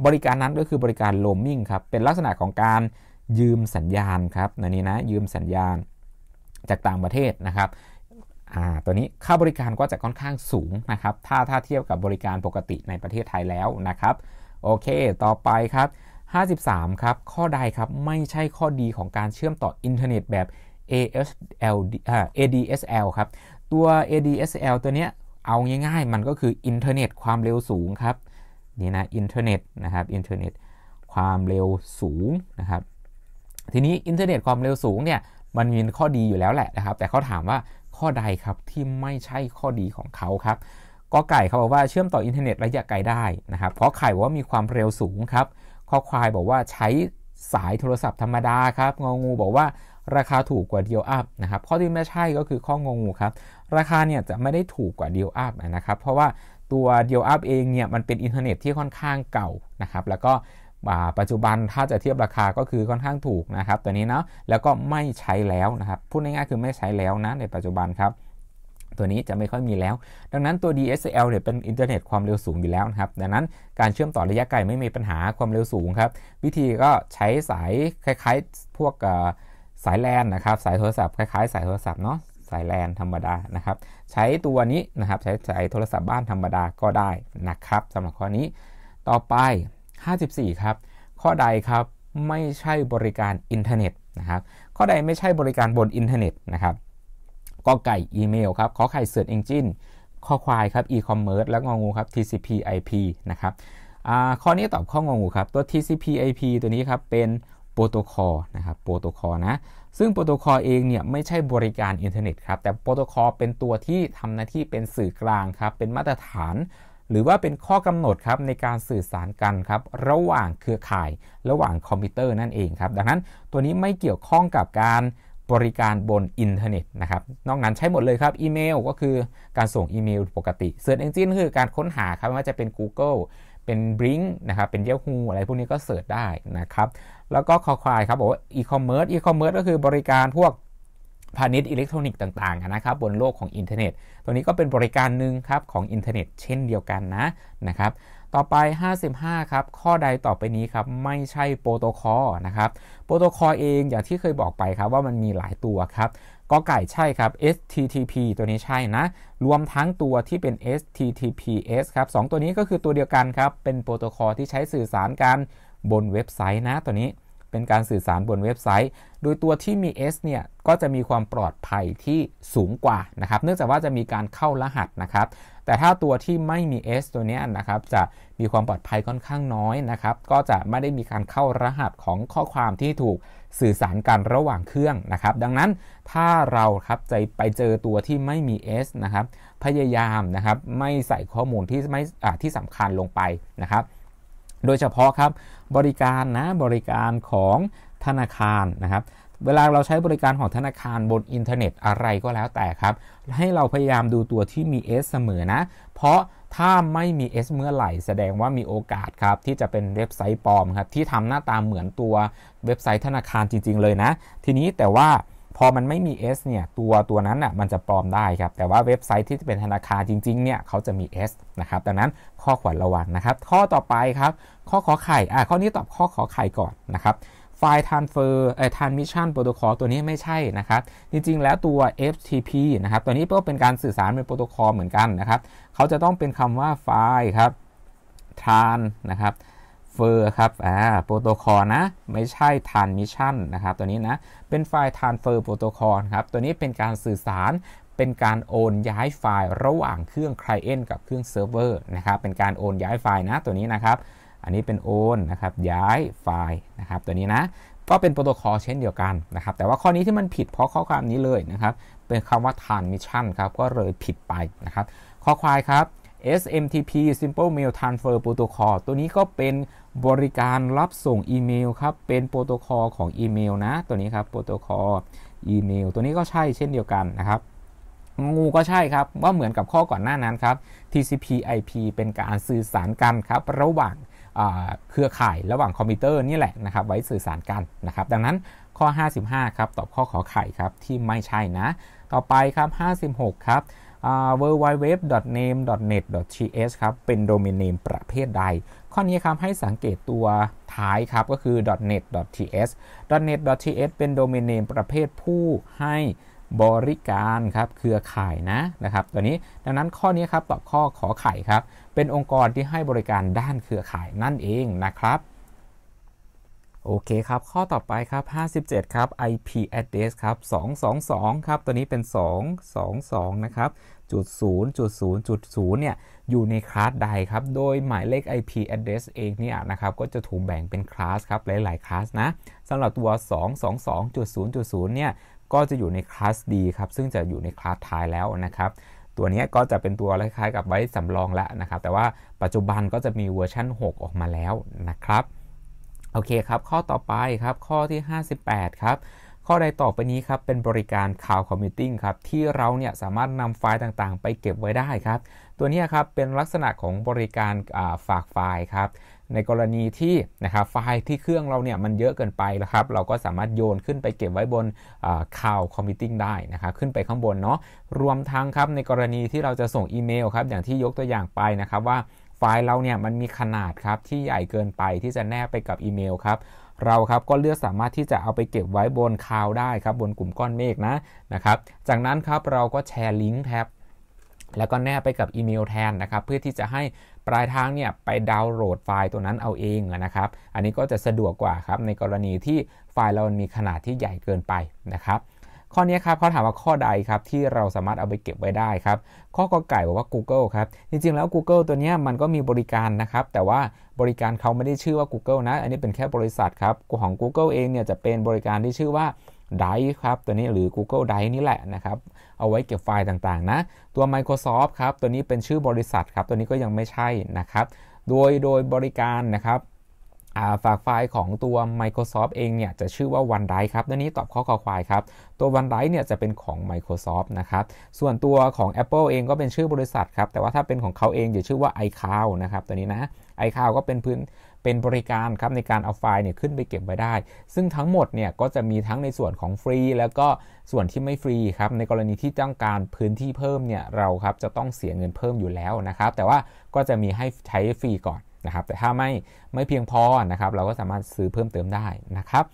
[SPEAKER 1] บริการนั้นก็คือบริการโลมิ่งครับ เป็นลักษณะของการยืมสัญญาณครับในนี้นะยืมสัญญาณจากต่างประเทศนะครับ ตัวนี้ค่าบริการก็จะค่อนข้างสูงนะครับ ถ้าถ้าเทียบกับบริการปกติในประเทศไทยแล้วนะครับ โอเค ต่อไปครับ 53 ครับ ข้อใดครับไม่ใช่ข้อดีของการเชื่อมต่ออินเทอร์เน็ตแบบ ASL ADSL ครับ ตัว ADSL ตัวเนี้ยเอาง่ายๆ มันก็คืออินเทอร์เน็ตความเร็วสูงครับ นี่นะอินเทอร์เน็ตนะครับ อินเทอร์เน็ต ความเร็วสูงนะครับทีนี้อินเทอร์เน็ตความเร็วสูงเนี่ยมันมีข้อดีอยู่แล้วแหละนะครับ แต่เขาถามว่าข้อใดครับที่ไม่ใช่ข้อดีของเขาครับก็ไก่เขาบอกว่า เชื่อมต่ออินเทอร์เน็ตระยะไกลได้นะครับขอไข่บอกว่ามีความเร็วสูงครับข้อควายบอกว่าใช้สายโทรศัพท์ธรรมดาครับงองูบอกว่า ราคาถูกกว่าเดียวอัพนะครับข้อที่ไม่ใช่ก็คือข้องงูครับราคาเนี่ยจะไม่ได้ถูกกว่าเดียวอัพนะครับเพราะว่าตัวเดียวอัพเองเนี่ยมันเป็นอินเทอร์เน็ตที่ค่อนข้างเก่านะครับแล้วก็ปัจจุบันถ้าจะเทียบราคาก็คือค่อนข้างถูกนะครับตัวนี้เนาะแล้วก็ไม่ใช้แล้วนะครับ พูดง่ายๆคือไม่ใช้แล้วนะ ในปัจจุบันครับ ตัวนี้จะไม่ค่อยมีแล้ว ดังนั้นตัว DSL เนี่ยเป็นอินเทอร์เน็ตความเร็วสูงอยู่แล้วนะครับดังนั้นการเชื่อมต่อระยะไกลไม่มีปัญหาความเร็วสูงครับ วิธีก็ใช้สายคล้ายๆพวกสายแลนนะครับสายโทรศัพท์คล้ายๆสายโทรศัพท์เนาะสายแลนธรรมดานะครับใช้ตัวนี้นะครับใช้สายโทรศัพท์บ้านธรรมดาก็ได้นะครับสำหรับข้อนี้ต่อไป54ครับ ข้อใดครับไม่ใช่บริการอินเทอร์เน็ตนะครับ ข้อใดไม่ใช่บริการบนอินเทอร์เน็ตนะครับกอไก่อีเมลครับขอไข่เสือดเอนจินข้อควายครับอีคอมเมิร์ซและงองูครับ TCP IP นะครับข้อนี้ตอบข้ององูครับ ตัว TCP IP ตัวนี้ครับเป็นโปรโตคอลนะครับ โปรโตคอลนะ ซึ่งโปรโตคอลเองเนี่ยไม่ใช่บริการอินเทอร์เน็ตครับ แต่โปรโตคอลเป็นตัวที่ทำหน้าที่เป็นสื่อกลางครับ เป็นมาตรฐานหรือว่าเป็นข้อกำหนดครับในการสื่อสารกันครับระหว่างเครือข่ายระหว่างคอมพิวเตอร์นั่นเองครับดังนั้นตัวนี้ไม่เกี่ยวข้องกับการบริการบนอินเทอร์เน็ตนะครับนอกนั้นใช้หมดเลยครับอีเมลก็คือการส่งอีเมลปกติเสิร์ชเอนจินคือการค้นหาครับไม่ว่าจะเป็น Google เป็น Bing นะครับเป็น Yahoo อะไร พวกนี้ก็เสิร์ชได้นะครับแล้วก็คอควายครับบอกว่า e-commerce e-commerce ก็คือบริการพวกพาณิชย์อิเล็กทรอนิกส์ต่างๆนะครับ บนโลก ของ อินเทอร์เน็ตตัวนี้ก็เป็นบริการหนึ่งครับของ อินเทอร์เน็ต เช่นเดียวกันนะนะครับต่อไป 55ครับข้อใดต่อไปนี้ครับไม่ใช่โปรโตคอลนะครับโปรโตคอลเองอย่างที่เคยบอกไปครับว่ามันมีหลายตัวครับก็ไก่ใช่ครับ HTTP ตัวนี้ใช่นะ รวมทั้งตัวที่เป็น HTTPS ครับสตัวนี้ก็คือตัวเดียวกันครับเป็นโปรโตคอลที่ใช้สื่อสารกันบนเว็บไซต์นะตัวนี้เป็นการสื่อสารบนเว็บไซต์ โดยตัวที่มี S เนี่ยก็จะมีความปลอดภัยที่สูงกว่านะครับ เนื่องจากว่าจะมีการเข้ารหัสนะครับ แต่ถ้าตัวที่ไม่มี S ตัวนี้นะครับจะมีความปลอดภัยค่อนข้างน้อยนะครับ ก็จะไม่ได้มีการเข้ารหัสของข้อความที่ถูกสื่อสารกันระหว่างเครื่องนะครับ ดังนั้นถ้าเราครับจไปเจอตัวที่ไม่มี S นะครับ พยายามนะครับ ไม่ใส่ข้อมูลที่ไม่ที่สำคัญลงไปนะครับโดยเฉพาะครับบริการนะบริการของธนาคารนะครับ เวลาเราใช้บริการของธนาคารบนอินเทอร์เน็ตอะไรก็แล้วแต่ครับ ให้เราพยายามดูตัวที่มี S เสมอนะ เพราะถ้าไม่มี S เมื่อไหร่แสดงว่ามีโอกาสครับ ที่จะเป็นเว็บไซต์ปลอมครับที่ทำหน้าตาเหมือนตัวเว็บไซต์ธนาคารจริง ๆเลยนะ ทีนี้แต่ว่าพอมันไม่มี S เนี่ยตัวตัวนั้นอ่ะมันจะปลอมได้ครับแต่ว่าเว็บไซต์ที่เป็นธนาคารจริงๆ เนี่ยเขาจะมี S นะครับดังนั้นข้อขวญระวังนะครับ ข้อต่อไปครับ ข้อขอไข่อ่าข้อนี้ตอบข้อขอไข่ก่อนนะครับไฟล์ transfer เอ่อ transmission protocol ตัวนี้ไม่ใช่นะครับ จริงๆ แล้วตัว FTP นะครับตัวนี้ก็เป็นการสื่อสารเป็นโปรโตคอลเหมือนกันนะครับ เขาจะต้องเป็นคำว่าไฟล์ครับ tran นะครับเฟอร์ครับอ่าโปรโตคอลนะ ไม่ใช่ทานมิชชั่นนะครับ ตัวนี้นะ เป็นไฟล์ทานเฟอร์โปรโตคอลครับ ตัวนี้เป็นการสื่อสาร เป็นการโอนย้ายไฟล์ระหว่างเครื่องไคลเอนกับเครื่องเซิร์ฟเวอร์นะครับ เป็นการโอนย้ายไฟล์นะ ตัวนี้นะครับ อันนี้เป็นโอนนะครับ ย้ายไฟล์นะครับ ตัวนี้นะ ก็เป็นโปรโตคอลเช่นเดียวกันนะครับ แต่ว่าข้อนี้ที่มันผิดเพราะข้อความนี้เลยนะครับ เป็นคำว่า transmission ครับ ก็เลยผิดไปนะครับ ข้อควายครับ SMTP Simple Mail Transfer Protocol ตัวนี้ก็เป็นบริการรับส่งอีเมลครับเป็นโปรโตคอลของอีเมลนะ ตัวนี้ครับโปรโตคอลอีเมลตัวนี้ก็ใช่เช่นเดียวกันนะครับ งูก็ใช่ครับว่าเหมือนกับข้อก่อนหน้านั้นครับ TCP/IP เป็นการสื่อสารกันครับระหว่างเครือข่ายระหว่างคอมพิวเตอร์นี่แหละนะครับไว้สื่อสารกันนะครับ ดังนั้นข้อ 55ครับตอบข้อขอไข่ครับที่ไม่ใช่นะ ต่อไปครับ 56 ครับ w w w n a m e n e t t h ครับเป็นโดเมนเนมประเภทใด ข้อนี้ครับให้สังเกตตัวท้ายครับก็คือ .net t s .net t s เป็นโดเมนเนมประเภทผู้ให้บริการครับเครือข่ายนะนะครับตัวนี้ดังนั้นข้อนี้ครับตอบข้อขอไข่ครับ เป็นองค์กรที่ให้บริการด้านเครือข่ายนั่นเองนะครับโอเคครับ ข้อต่อไปครับ 57 ครับ IP address ครับ222 ครับ ตัวนี้เป็น 222นะครับจุด0จุด0จุด0เนี่ย อยู่ในคลาสใดครับ โดยหมายเลข IP address เองเนี่ยนะครับ ก็จะถูกแบ่งเป็นคลาสครับหลายๆคลาสนะสำหรับตัว 222.0.0เนี่ย ก็จะอยู่ในคลาส D ครับ ซึ่งจะอยู่ในคลาสท้ายแล้วนะครับ ตัวนี้ก็จะเป็นตัวคล้ายๆ กับไว้สำรองแล้วนะครับ แต่ว่าปัจจุบันก็จะมีเวอร์ชัน6 ออกมาแล้วนะครับโอเคครับข้อต่อไปครับข้อที่ 58ครับข้อใดต่อไปนี้ครับเป็นบริการ c l าวคอมมิวติ้งครับที่เราเนี่ยสามารถนำไฟล์ต่างๆ ไปเก็บไว้ได้ครับ ตัวนี้ครับเป็นลักษณะของบริการฝากไฟล์ครับในกรณีที่นะครับไฟล์ที่เครื่องเราเนี่ยมันเยอะเกินไปแล้วครับเราก็สามารถโยนขึ้นไปเก็บไว้บน c l าวคอมมิ u t ิ n งได้นะครับขึ้นไปข้างบนเนาะรวมทั้งครับในกรณีที่เราจะส่งอีเมลครับอย่างที่ยกตัวอย่างไปนะครับว่าไฟล์เราเนี่ยมันมีขนาดครับที่ใหญ่เกินไปที่จะแนบไปกับอีเมลครับ เราครับก็เลือกสามารถที่จะเอาไปเก็บไว้บนคลาวได้ครับบนกลุ่มก้อนเมฆนะนะครับ จากนั้นครับเราก็แชร์ลิงก์แท็บแล้วก็แนบไปกับอีเมลแทนนะครับ เพื่อที่จะให้ปลายทางเนี่ยไปดาวน์โหลดไฟล์ตัวนั้นเอาเองนะครับ อันนี้ก็จะสะดวกกว่าครับในกรณีที่ไฟล์เรามันมีขนาดที่ใหญ่เกินไปนะครับข้อนี้ครับเขาถามว่าข้อใดครับที่เราสามารถเอาไปเก็บไว้ได้ครับ ข้อกไก่บอกว่า Google ครับจริงๆ แล้ว Google ตัวนี้มันก็มีบริการนะครับแต่ว่าบริการเขาไม่ได้ชื่อว่า Google นะ อันนี้เป็นแค่บริษัทครับ ของ Google เองเนี่ยจะเป็นบริการที่ชื่อว่า Drive ครับ ตัวนี้หรือ Google Drive นี่แหละนะครับเอาไว้เก็บไฟล์ต่างๆนะ ตัว Microsoft ครับ ตัวนี้เป็นชื่อบริษัทครับ ตัวนี้ก็ยังไม่ใช่นะครับ โดยโดยบริการนะครับฝากไฟล์ของตัว Microsoft เองเนี่ยจะชื่อว่า OneDrive ครับด้านนี้ตอบข้อคอควายครับ ตัว OneDrive เนี่ยจะเป็นของ Microsoft นะครับ ส่วนตัวของ Apple เองก็เป็นชื่อบริษัทครับ แต่ว่าถ้าเป็นของเขาเองจะชื่อว่า iCloud นะครับตัวนี้นะ iCloud ก็เป็นพื้นเป็นบริการครับในการเอาไฟล์เนี่ยขึ้นไปเก็บไว้ได้ ซึ่งทั้งหมดเนี่ยก็จะมีทั้งในส่วนของฟรี แล้วก็ส่วนที่ไม่ฟรีครับในกรณีที่ต้องการพื้นที่เพิ่มเนี่ยเราครับจะต้องเสียเงินเพิ่มอยู่แล้วนะครับแต่ว่าก็จะมีให้ใช้ฟรีก่อนนะครับแต่ถ้าไม่ไม่เพียงพอนะครับเราก็สามารถซื้อเพิ่มเติมได้นะครับ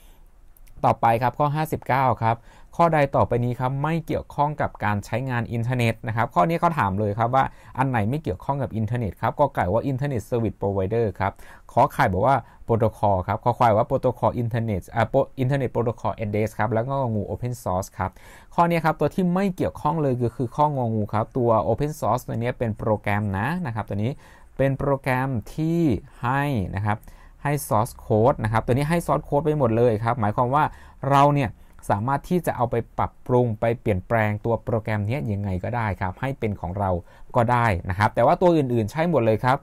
[SPEAKER 1] ต่อไปครับข้อ 59 ครับ ข้อใดต่อไปนี้ครับไม่เกี่ยวข้องกับการใช้งานอินเทอร์เน็ตนะครับข้อนี้เขาถามเลยครับว่า อันไหนไม่เกี่ยวข้องกับอินเทอร์เน็ตครับก็ไก่ว่าอินเทอร์เน็ตเซอร์วิสโปรไวเดอร์ครับขอไข่บอกว่าโปรโตคอลครับขอควายว่าโปรโตคอลอินเทอร์เน็ตอ่าอินเทอร์เน็ตโปรโตคอลเอเดสครับแล้วก็งูโอเพนซอร์สครับข้อนี้ครับ ตัวที่ไม่เกี่ยวข้องเลยก็คือข้องงูครับตัวโอเพนซอร์สตัวนี้เป็นโปรแกรมนะนะครับ ตัวนี้เป็นโปรแกรมที่ให้นะครับให้ source code นะครับตัวนี้ให้ source code ไปหมดเลยครับหมายความว่าเราเนี่ยสามารถที่จะเอาไปปรับปรุงไปเปลี่ยนแปลงตัวโปรแกรมนี้ยังไงก็ได้ครับให้เป็นของเราก็ได้นะครับแต่ว่าตัวอื่น ๆ ใช้หมดเลยครับ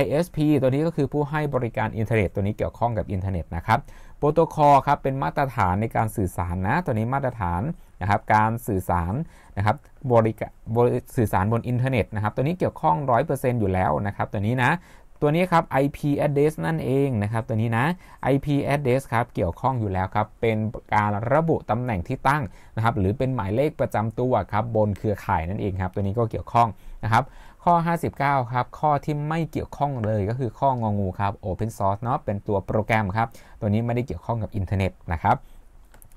[SPEAKER 1] ISP ตัวนี้ก็คือผู้ให้บริการอินเทอร์เน็ตตัวนี้เกี่ยวข้องกับอินเทอร์เน็ตนะครับโปรโตคอลครับเป็นมาตรฐานในการสื่อสารนะตัวนี้มาตรฐานนะครับการสื่อสารนะครับ บริการสื่อสารบนอินเทอร์เน็ตนะครับ ตัวนี้เกี่ยวข้อง 100%อยู่แล้วนะครับ ตัวนี้นะ ตัวนี้ครับ IP address นั่นเองนะครับ ตัวนี้นะ IP address ครับ เกี่ยวข้องอยู่แล้วครับ เป็นการระบุตำแหน่งที่ตั้งนะครับ หรือเป็นหมายเลขประจำตัวครับบนเครือข่ายนั่นเองครับ ตัวนี้ก็เกี่ยวข้องนะครับ ข้อ 59ครับ ข้อที่ไม่เกี่ยวข้องเลยก็คือข้ององูครับ Open Source เนาะเป็นตัวโปรแกรมครับ ตัวนี้ไม่ได้เกี่ยวข้องกับอินเทอร์เน็ตนะครับ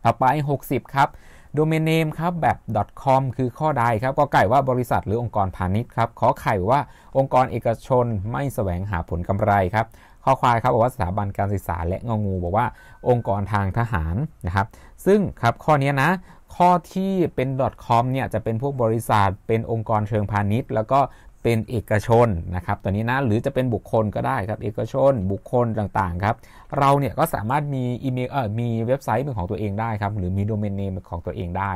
[SPEAKER 1] ต่อไป 60 ครับโดเมนเนมครับแบบ .com คือข้อใดครับก็ไก่ว่าบริษัทหรือองค์กร พาณิชย์ครับขอไข่ ว่าองค์กรเอกชนไม่แสวงหาผลกำไร ครับข้อควายครับบอกว่า สถาบันการศึกษา และงงูบอกว่าองค์กรทางทหาร นะครับ ซึ่ง ครับ ข้อนี้ นะ ข้อที่เป็น .com เนี่ยจะเป็นพวกบริษัทเป็นองค์กรเชิงพาณิชย์ แล้วก็เป็นเอกชนนะครับตัวนี้นะหรือจะเป็นบุคคลก็ได้ครับเอกชน บุคคลต่างๆครับ เราเนี่ยก็สามารถมีอีเมลเออมีเว็บไซต์เป็นของตัวเองได้ครับ หรือมีโดเมนเนมของตัวเองได้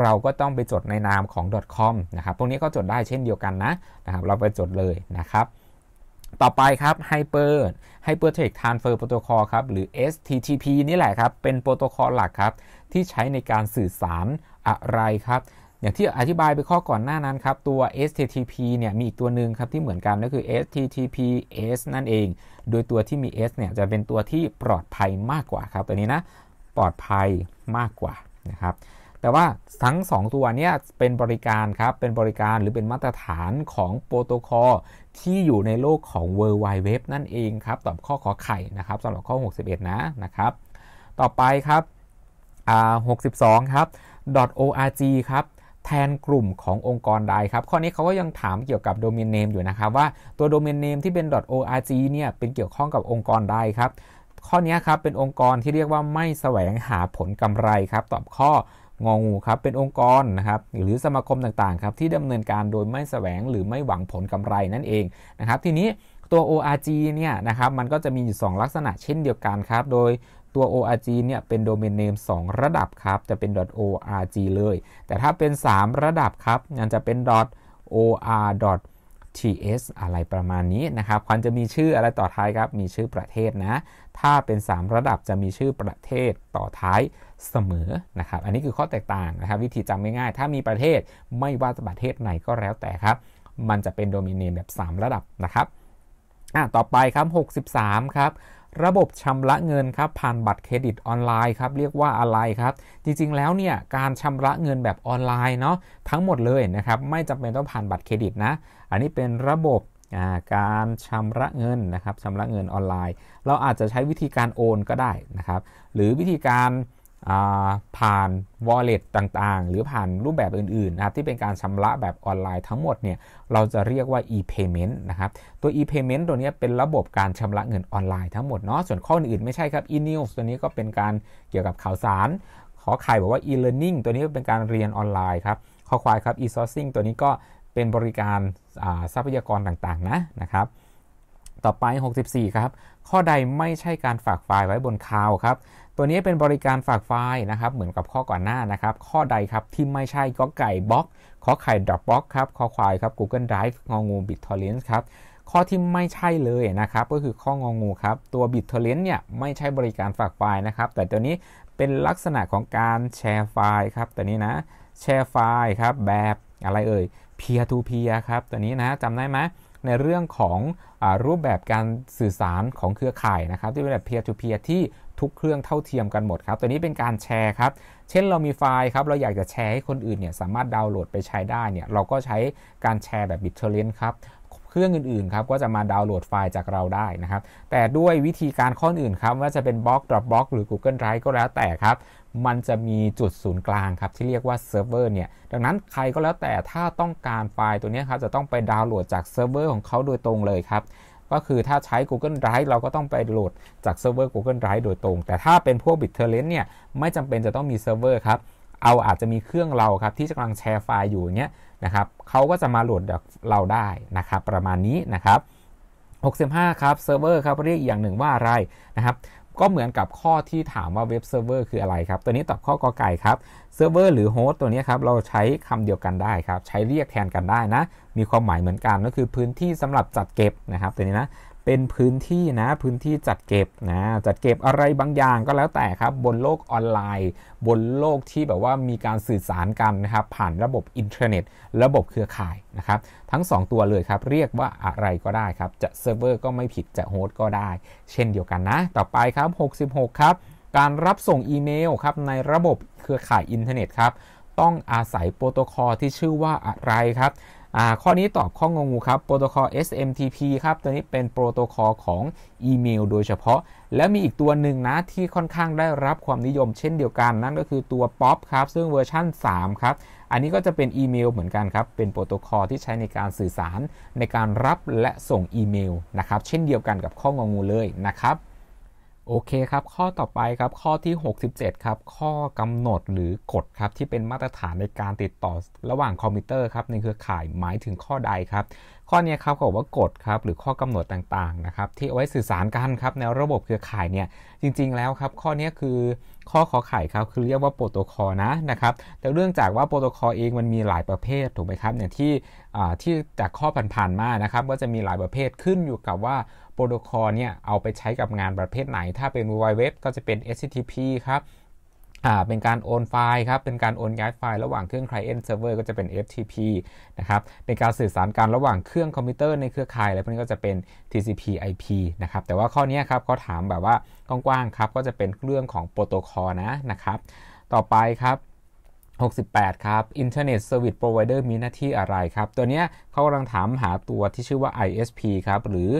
[SPEAKER 1] เราก็ต้องไปจดในนามของ .com นะครับตรงนี้ก็จดได้เช่นเดียวกันนะนะครับ เราไปจดเลยนะครับ ต่อไปครับ Hyper Hypertext Transfer Protocol ครับหรือ STTP นี่แหละครับเป็นโปรโตคอลหลักครับ ที่ใช้ในการสื่อสารอะไรครับอย่างที่อธิบายไปข้อก่อนหน้านั้นครับตัว HTTP เนี่ยมีอีกตัวหนึ่งครับที่เหมือนกันก็คือ HTTPS นั่นเอง โดยตัวที่มี S เนี่ยจะเป็นตัวที่ปลอดภัยมากกว่าครับตัวนี้นะปลอดภัยมากกว่านะครับ แต่ว่าทั้ง 2 ตัวนี้เป็นบริการครับเป็นบริการหรือเป็นมาตรฐานของโปรโตคอลที่อยู่ในโลกของ World Wide Web นั่นเองครับตอบข้อขอไข่นะครับสำหรับข้อ 61 นะนะครับ ต่อไปครับ62ครับ .org ครับแทนกลุ่มขององค์กรใดครับ ข้อนี้เขาก็ยังถามเกี่ยวกับโดเมนเนมอยู่นะครับว่าตัวโดเมนเนมที่เป็น .org เนี่ยเป็นเกี่ยวข้องกับองค์กรใดครับข้อนี้ครับเป็นองค์กรที่เรียกว่าไม่แสวงหาผลกำไรครับตอบข้องงูครับเป็นองค์กรนะครับหรือสมาคมต่างๆครับที่ดำเนินการโดยไม่แสวงหรือไม่หวังผลกำไรนั่นเองนะครับ ทีนี้ตัว ORG เนี่ยนะครับมันก็จะมีอยู่ 2 ลักษณะเช่นเดียวกันครับโดยตัว org เนี่ยเป็นโดเมนเนม2ระดับครับ จะเป็น .org เลย แต่ถ้าเป็น 3 ระดับครับงันจะเป็น .or ts อะไรประมาณนี้นะครับควันจะมีชื่ออะไรต่อท้ายครับมีชื่อประเทศนะถ้าเป็น 3 ระดับจะมีชื่อประเทศต่อท้ายเสมอนะครับ อันนี้คือข้อแตกต่างนะครับ วิธีจำง่ายๆ ถ้ามีประเทศไม่ว่าจะประเทศไหนก็แล้วแต่ครับ มันจะเป็นโดเมนเนมแบบ3 ระดับนะครับอ่ะต่อไปครับ 63 ครับระบบชำระเงินครับผ่านบัตรเครดิตออนไลน์ครับเรียกว่าอะไรครับจริงๆแล้วเนี่ยการชำระเงินแบบออนไลน์เนาะทั้งหมดเลยนะครับไม่จำเป็นต้องผ่านบัตรเครดิตนะ อันนี้เป็นระบบการชำระเงินนะครับชำระเงินออนไลน์ เราอาจจะใช้วิธีการโอนก็ได้นะครับหรือวิธีการผ่าน wallet ต่างๆหรือผ่านรูปแบบอื่น ๆ นะครับ ที่เป็นการชำระแบบออนไลน์ ทั้งหมดเนี่ยเราจะเรียกว่า e-payment นะครับ ตัว e-payment ตัวนี้เป็นระบบการชำระเงินออนไลน์ทั้งหมดเนาะส่วนข้ออื่นไม่ใช่ครับ e-news ตัวนี้ก็เป็นการเกี่ยวกับข่าวสาร ขอไขยบอกว่า e-learning ตัวนี้เป็นการเรียนออนไลน์ครับข้อควายครับ e-sourcing ตัวนี้ก็เป็นบริการทรัพยากรต่างๆนะนะครับต่อไป 64ครับข้อใดไม่ใช่การฝากไฟล์ไว้บนคลาวครับตัวนี้เป็นบริการฝากไฟล์นะครับ เหมือนกับข้อก่อนหน้านะครับ ข้อใดครับที่ไม่ใช่ก็ไก่บล็อกขอไข่ด d r บล็อกครับขอควายครับ Google Drive งองูตทอร์เ r น n ์ครับ ข้อที่ไม่ใช่เลยนะครับก็คือข้ององูครับ ตัวตทอร์เ r น n ์เนี่ยไม่ใช่บริการฝากไฟล์นะครับ แต่ตัวนี้เป็นลักษณะของการแชร์ไฟล์ครับ ตัวนี้นะ แชร์ไฟล์ครับแบบอะไรเอ่ย peer to peer ครับ ตัวนี้นะจำได้ไหมในเรื่องของอรูปแบบการสื่อสารของเครือข่ายนะครับที่เป็นแบบ peer to peer ที่ทุกเครื่องเท่าเทียมกันหมดครับ ตัวนี้เป็นการแชร์ครับ เช่นเรามีไฟล์ครับ เราอยากจะแชร์ให้คนอื่นเนี่ยสามารถดาวน์โหลดไปใช้ได้เนี่ย เราก็ใช้การแชร์แบบ BitTorrent ครับ เครื่องอื่นๆครับก็จะมาดาวน์โหลดไฟล์จากเราได้นะครับ แต่ด้วยวิธีการข้ออื่นครับ ว่าจะเป็นบล็อกอปบล็อกหรือ Google Drive ก็แล้วแต่ครับ มันจะมีจุดศูนย์กลางครับ ที่เรียกว่าเซิร์ฟเวอร์เนี่ย ดังนั้นใครก็แล้วแต่ถ้าต้องการไฟล์ตัวนี้ครับ จะต้องไปดาวน์โหลดจากเซิร์ฟเวอร์ของเขาโดยตรงเลยครับก็คือถ้าใช้ Google Drive เราก็ต้องไปโหลดจากเซิร์ฟเวอร์ Google Drive โดยตรง แต่ถ้าเป็นพวก BitTorrent เนี่ย ไม่จำเป็นจะต้องมีเซิร์ฟเวอร์ ครับ เอาอาจจะมีเครื่องเราครับ ที่กำลังแชร์ไฟล์อยู่เนี้ยนะครับ เขาก็จะมาโหลดเราได้นะครับประมาณนี้นะครับ 65 ครับ เซิร์ฟเวอร์ครับเรียกอย่างหนึ่งว่าอะไรนะครับ ก็เหมือนกับข้อที่ถามว่าเว็บเซิร์ฟเวอร์คืออะไรครับตัวนี้ตอบข้อกอไก่ครับเซิร์ฟเวอร์หรือโฮสต์ตัวนี้ครับเราใช้คำเดียวกันได้ครับ ใช้เรียกแทนกันได้นะมีความหมายเหมือนกันก็คือพื้นที่สำหรับจัดเก็บนะครับตัวนี้นะ เป็นพื้นที่นะ พื้นที่จัดเก็บนะจัดเก็บอะไรบางอย่างก็แล้วแต่ครับ บนโลกออนไลน์ บนโลกที่แบบว่ามีการสื่อสารกันนะครับ ผ่านระบบอินเทอร์เน็ต ระบบเครือข่ายนะครับ ทั้ง 2 ตัวเลยครับ เรียกว่าอะไรก็ได้ครับ จะเซิร์ฟเวอร์ก็ไม่ผิดจะโฮสต์ก็ได้ เช่นเดียวกันนะ ต่อไปครับ 66ครับการรับส่งอีเมลครับ ในระบบเครือข่ายอินเทอร์เน็ตครับต้องอาศัยโปรโตคอลที่ชื่อว่าอะไรครับข้อนี้ตอบข้องงูครับ โปรโตคอล SMTP ครับ ตัวนี้เป็นโปรโตคอลของอีเมลโดยเฉพาะ และมีอีกตัวหนึ่งนะที่ค่อนข้างได้รับความนิยมเช่นเดียวกันนั่นก็คือตัว POP ครับ ซึ่งเวอร์ชั่น 3 ครับ อันนี้ก็จะเป็นอีเมลเหมือนกันครับ เป็นโปรโตคอลที่ใช้ในการสื่อสารในการรับและส่งอีเมลนะครับ เช่นเดียวกันกับข้องงูเลยนะครับโอเคครับข้อต่อไปครับข้อที่ 67 ครับข้อกำหนดหรือกฎครับที่เป็นมาตรฐานในการติดต่อระหว่างคอมพิวเตอร์ครับในเครือข่ายหมายถึงข้อใดครับข้อนี้ครับเขาบอกว่ากฎครับหรือข้อกำหนดต่างๆนะครับที่เอาไว้สื่อสารกันครับในระบบเครือข่ายเนี่ยจริง ๆแล้วครับข้อนี้คือข้อขอไข่ครับคือเรียกว่าโปรโตคอลนะนะครับแต่เรื่องจากว่าโปรโตคอลเองมันมีหลายประเภทถูกไหมครับอย่างที่ที่จากข้อผ่านๆมานะครับก็จะมีหลายประเภทขึ้นอยู่กับว่าโปรโตคอลเนี่ยเอาไปใช้กับงานประเภทไหนถ้าเป็นเว็บก็จะเป็น HTTP ครับอ่า เป็นการโอนไฟล์ครับ เป็นการโอนย้ายไฟล์ระหว่างเครื่อง client server ก็จะเป็น FTP นะครับ เป็นการสื่อสารการระหว่างเครื่องคอมพิวเตอร์ในเครือข่ายอะไรพวกนี้ก็จะเป็น TCP/IP นะครับ แต่ว่าข้อนี้ครับเขาถามแบบว่ากว้างๆครับก็จะเป็นเรื่องของโปรโตคอลนะนะครับ ต่อไปครับ 68 ครับ Internet Service Provider มีหน้าที่อะไรครับ ตัวนี้เขากำลังถามหาตัวที่ชื่อว่า ISP ครับ หรือ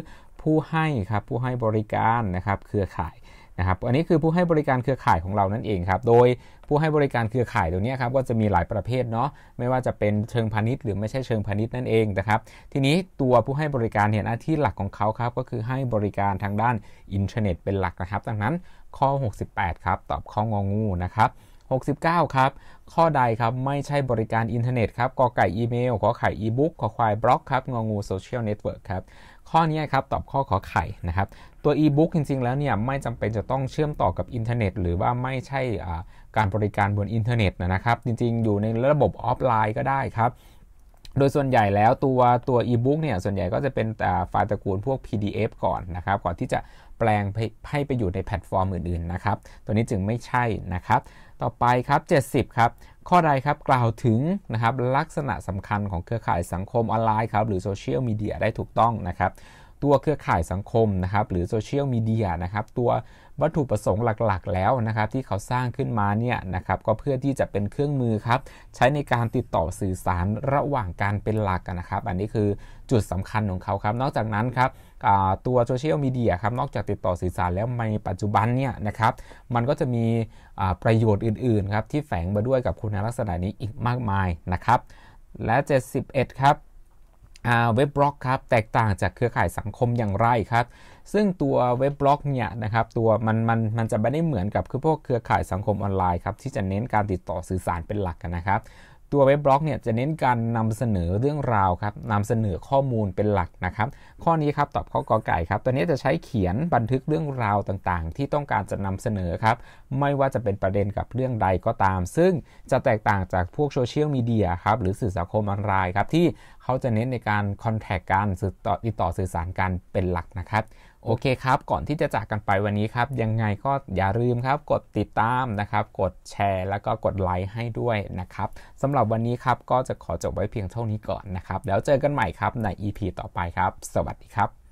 [SPEAKER 1] ผู้ให้ครับ ผู้ให้บริการนะครับเครือข่ายนะครับ อันนี้คือผู้ให้บริการเครือข่ายของเรานั่นเองครับ โดยผู้ให้บริการเครือข่ายตัวนี้ครับก็จะมีหลายประเภทเนาะ ไม่ว่าจะเป็นเชิงพาณิชย์หรือไม่ใช่เชิงพาณิชย์นั่นเองนะครับ ทีนี้ตัวผู้ให้บริการเนี่ยหน้าที่หลักของเขาครับก็คือให้บริการทางด้านอินเทอร์เน็ตเป็นหลักนะครับ ดังนั้น ข้อ 68 ครับ ตอบข้ององูนะครับ69 ครับ ข้อใดครับไม่ใช่บริการอินเทอร์เน็ตครับกอไก่อีเมลขอไข่อีบุ๊กขอควายบล็อกครับงองูโซเชียลเน็ตเวิร์กครับข้อนี้ครับตอบข้อขอไข่นะครับ ตัว e-book จริงๆ แล้วเนี่ยไม่จำเป็นจะต้องเชื่อมต่อกับอินเทอร์เน็ตหรือว่าไม่ใช่การบริการบนอินเทอร์เน็ตนะครับ จริงๆ อยู่ในระบบออฟไลน์ก็ได้ครับ โดยส่วนใหญ่แล้วตัวตัว e-book เนี่ยส่วนใหญ่ก็จะเป็นไฟล์ตระกูลพวก PDF ก่อนนะครับก่อนที่จะแปลงให้ไปอยู่ในแพลตฟอร์มอื่นๆนะครับ ตัวนี้จึงไม่ใช่นะครับ ต่อไปครับ 70 ครับข้อใดครับกล่าวถึงนะครับลักษณะสำคัญของเครือข่ายสังคมออนไลน์ครับหรือโซเชียลมีเดียได้ถูกต้องนะครับตัวเครือข่ายสังคมนะครับ หรือโซเชียลมีเดียนะครับตัววัตถุประสงค์หลักๆ แล้วนะครับที่เขาสร้างขึ้นมาเนี่ยนะครับก็เพื่อที่จะเป็นเครื่องมือครับ ใช้ในการติดต่อสื่อสารระหว่างการเป็นหลักนะครับ อันนี้คือจุดสำคัญของเขาครับ นอกจากนั้นครับตัวโซเชียลมีเดียครับนอกจากติดต่อสื่อสารแล้วในปัจจุบันเนี่ยนะครับ มันก็จะมีประโยชน์อื่นๆครับที่แฝงมาด้วยกับคุณลักษณะนี้อีกมากมายนะครับ และ71ครับเว็บบล็อกครับแตกต่างจากเครือข่ายสังคมอย่างไรครับ ซึ่งตัวเว็บบล็อกเนี่ยนะครับตัวมันมันมันจะไม่ได้เหมือนกับคือพวกเครือข่ายสังคมออนไลน์ครับที่จะเน้นการติดต่อสื่อสารเป็นหลักนะครับตัวเว็บบล็อกเนี่ยจะเน้นการนำเสนอเรื่องราวครับนำเสนอข้อมูลเป็นหลักนะครับ ข้อนี้ครับตอบข้อกอไก่ครับตัวนี้จะใช้เขียนบันทึกเรื่องราวต่างๆ ที่ต้องการจะนำเสนอครับ ไม่ว่าจะเป็นประเด็นกับเรื่องใดก็ตาม ซึ่งจะแตกต่างจากพวกโซเชียลมีเดียครับหรือสื่อสังคมออนไลน์ครับที่เขาจะเน้นในการคอนแทคกันติดต่อสื่อสารกันเป็นหลักนะครับโอเคครับ ก่อนที่จะจากกันไปวันนี้ครับ ยังไงก็อย่าลืมครับ กดติดตามนะครับ กดแชร์ แล้วก็กดไลค์ให้ด้วยนะครับ สำหรับวันนี้ครับ ก็จะขอจบไว้เพียงเท่านี้ก่อนนะครับ แล้วเจอกันใหม่ครับใน EP ต่อไปครับ สวัสดีครับ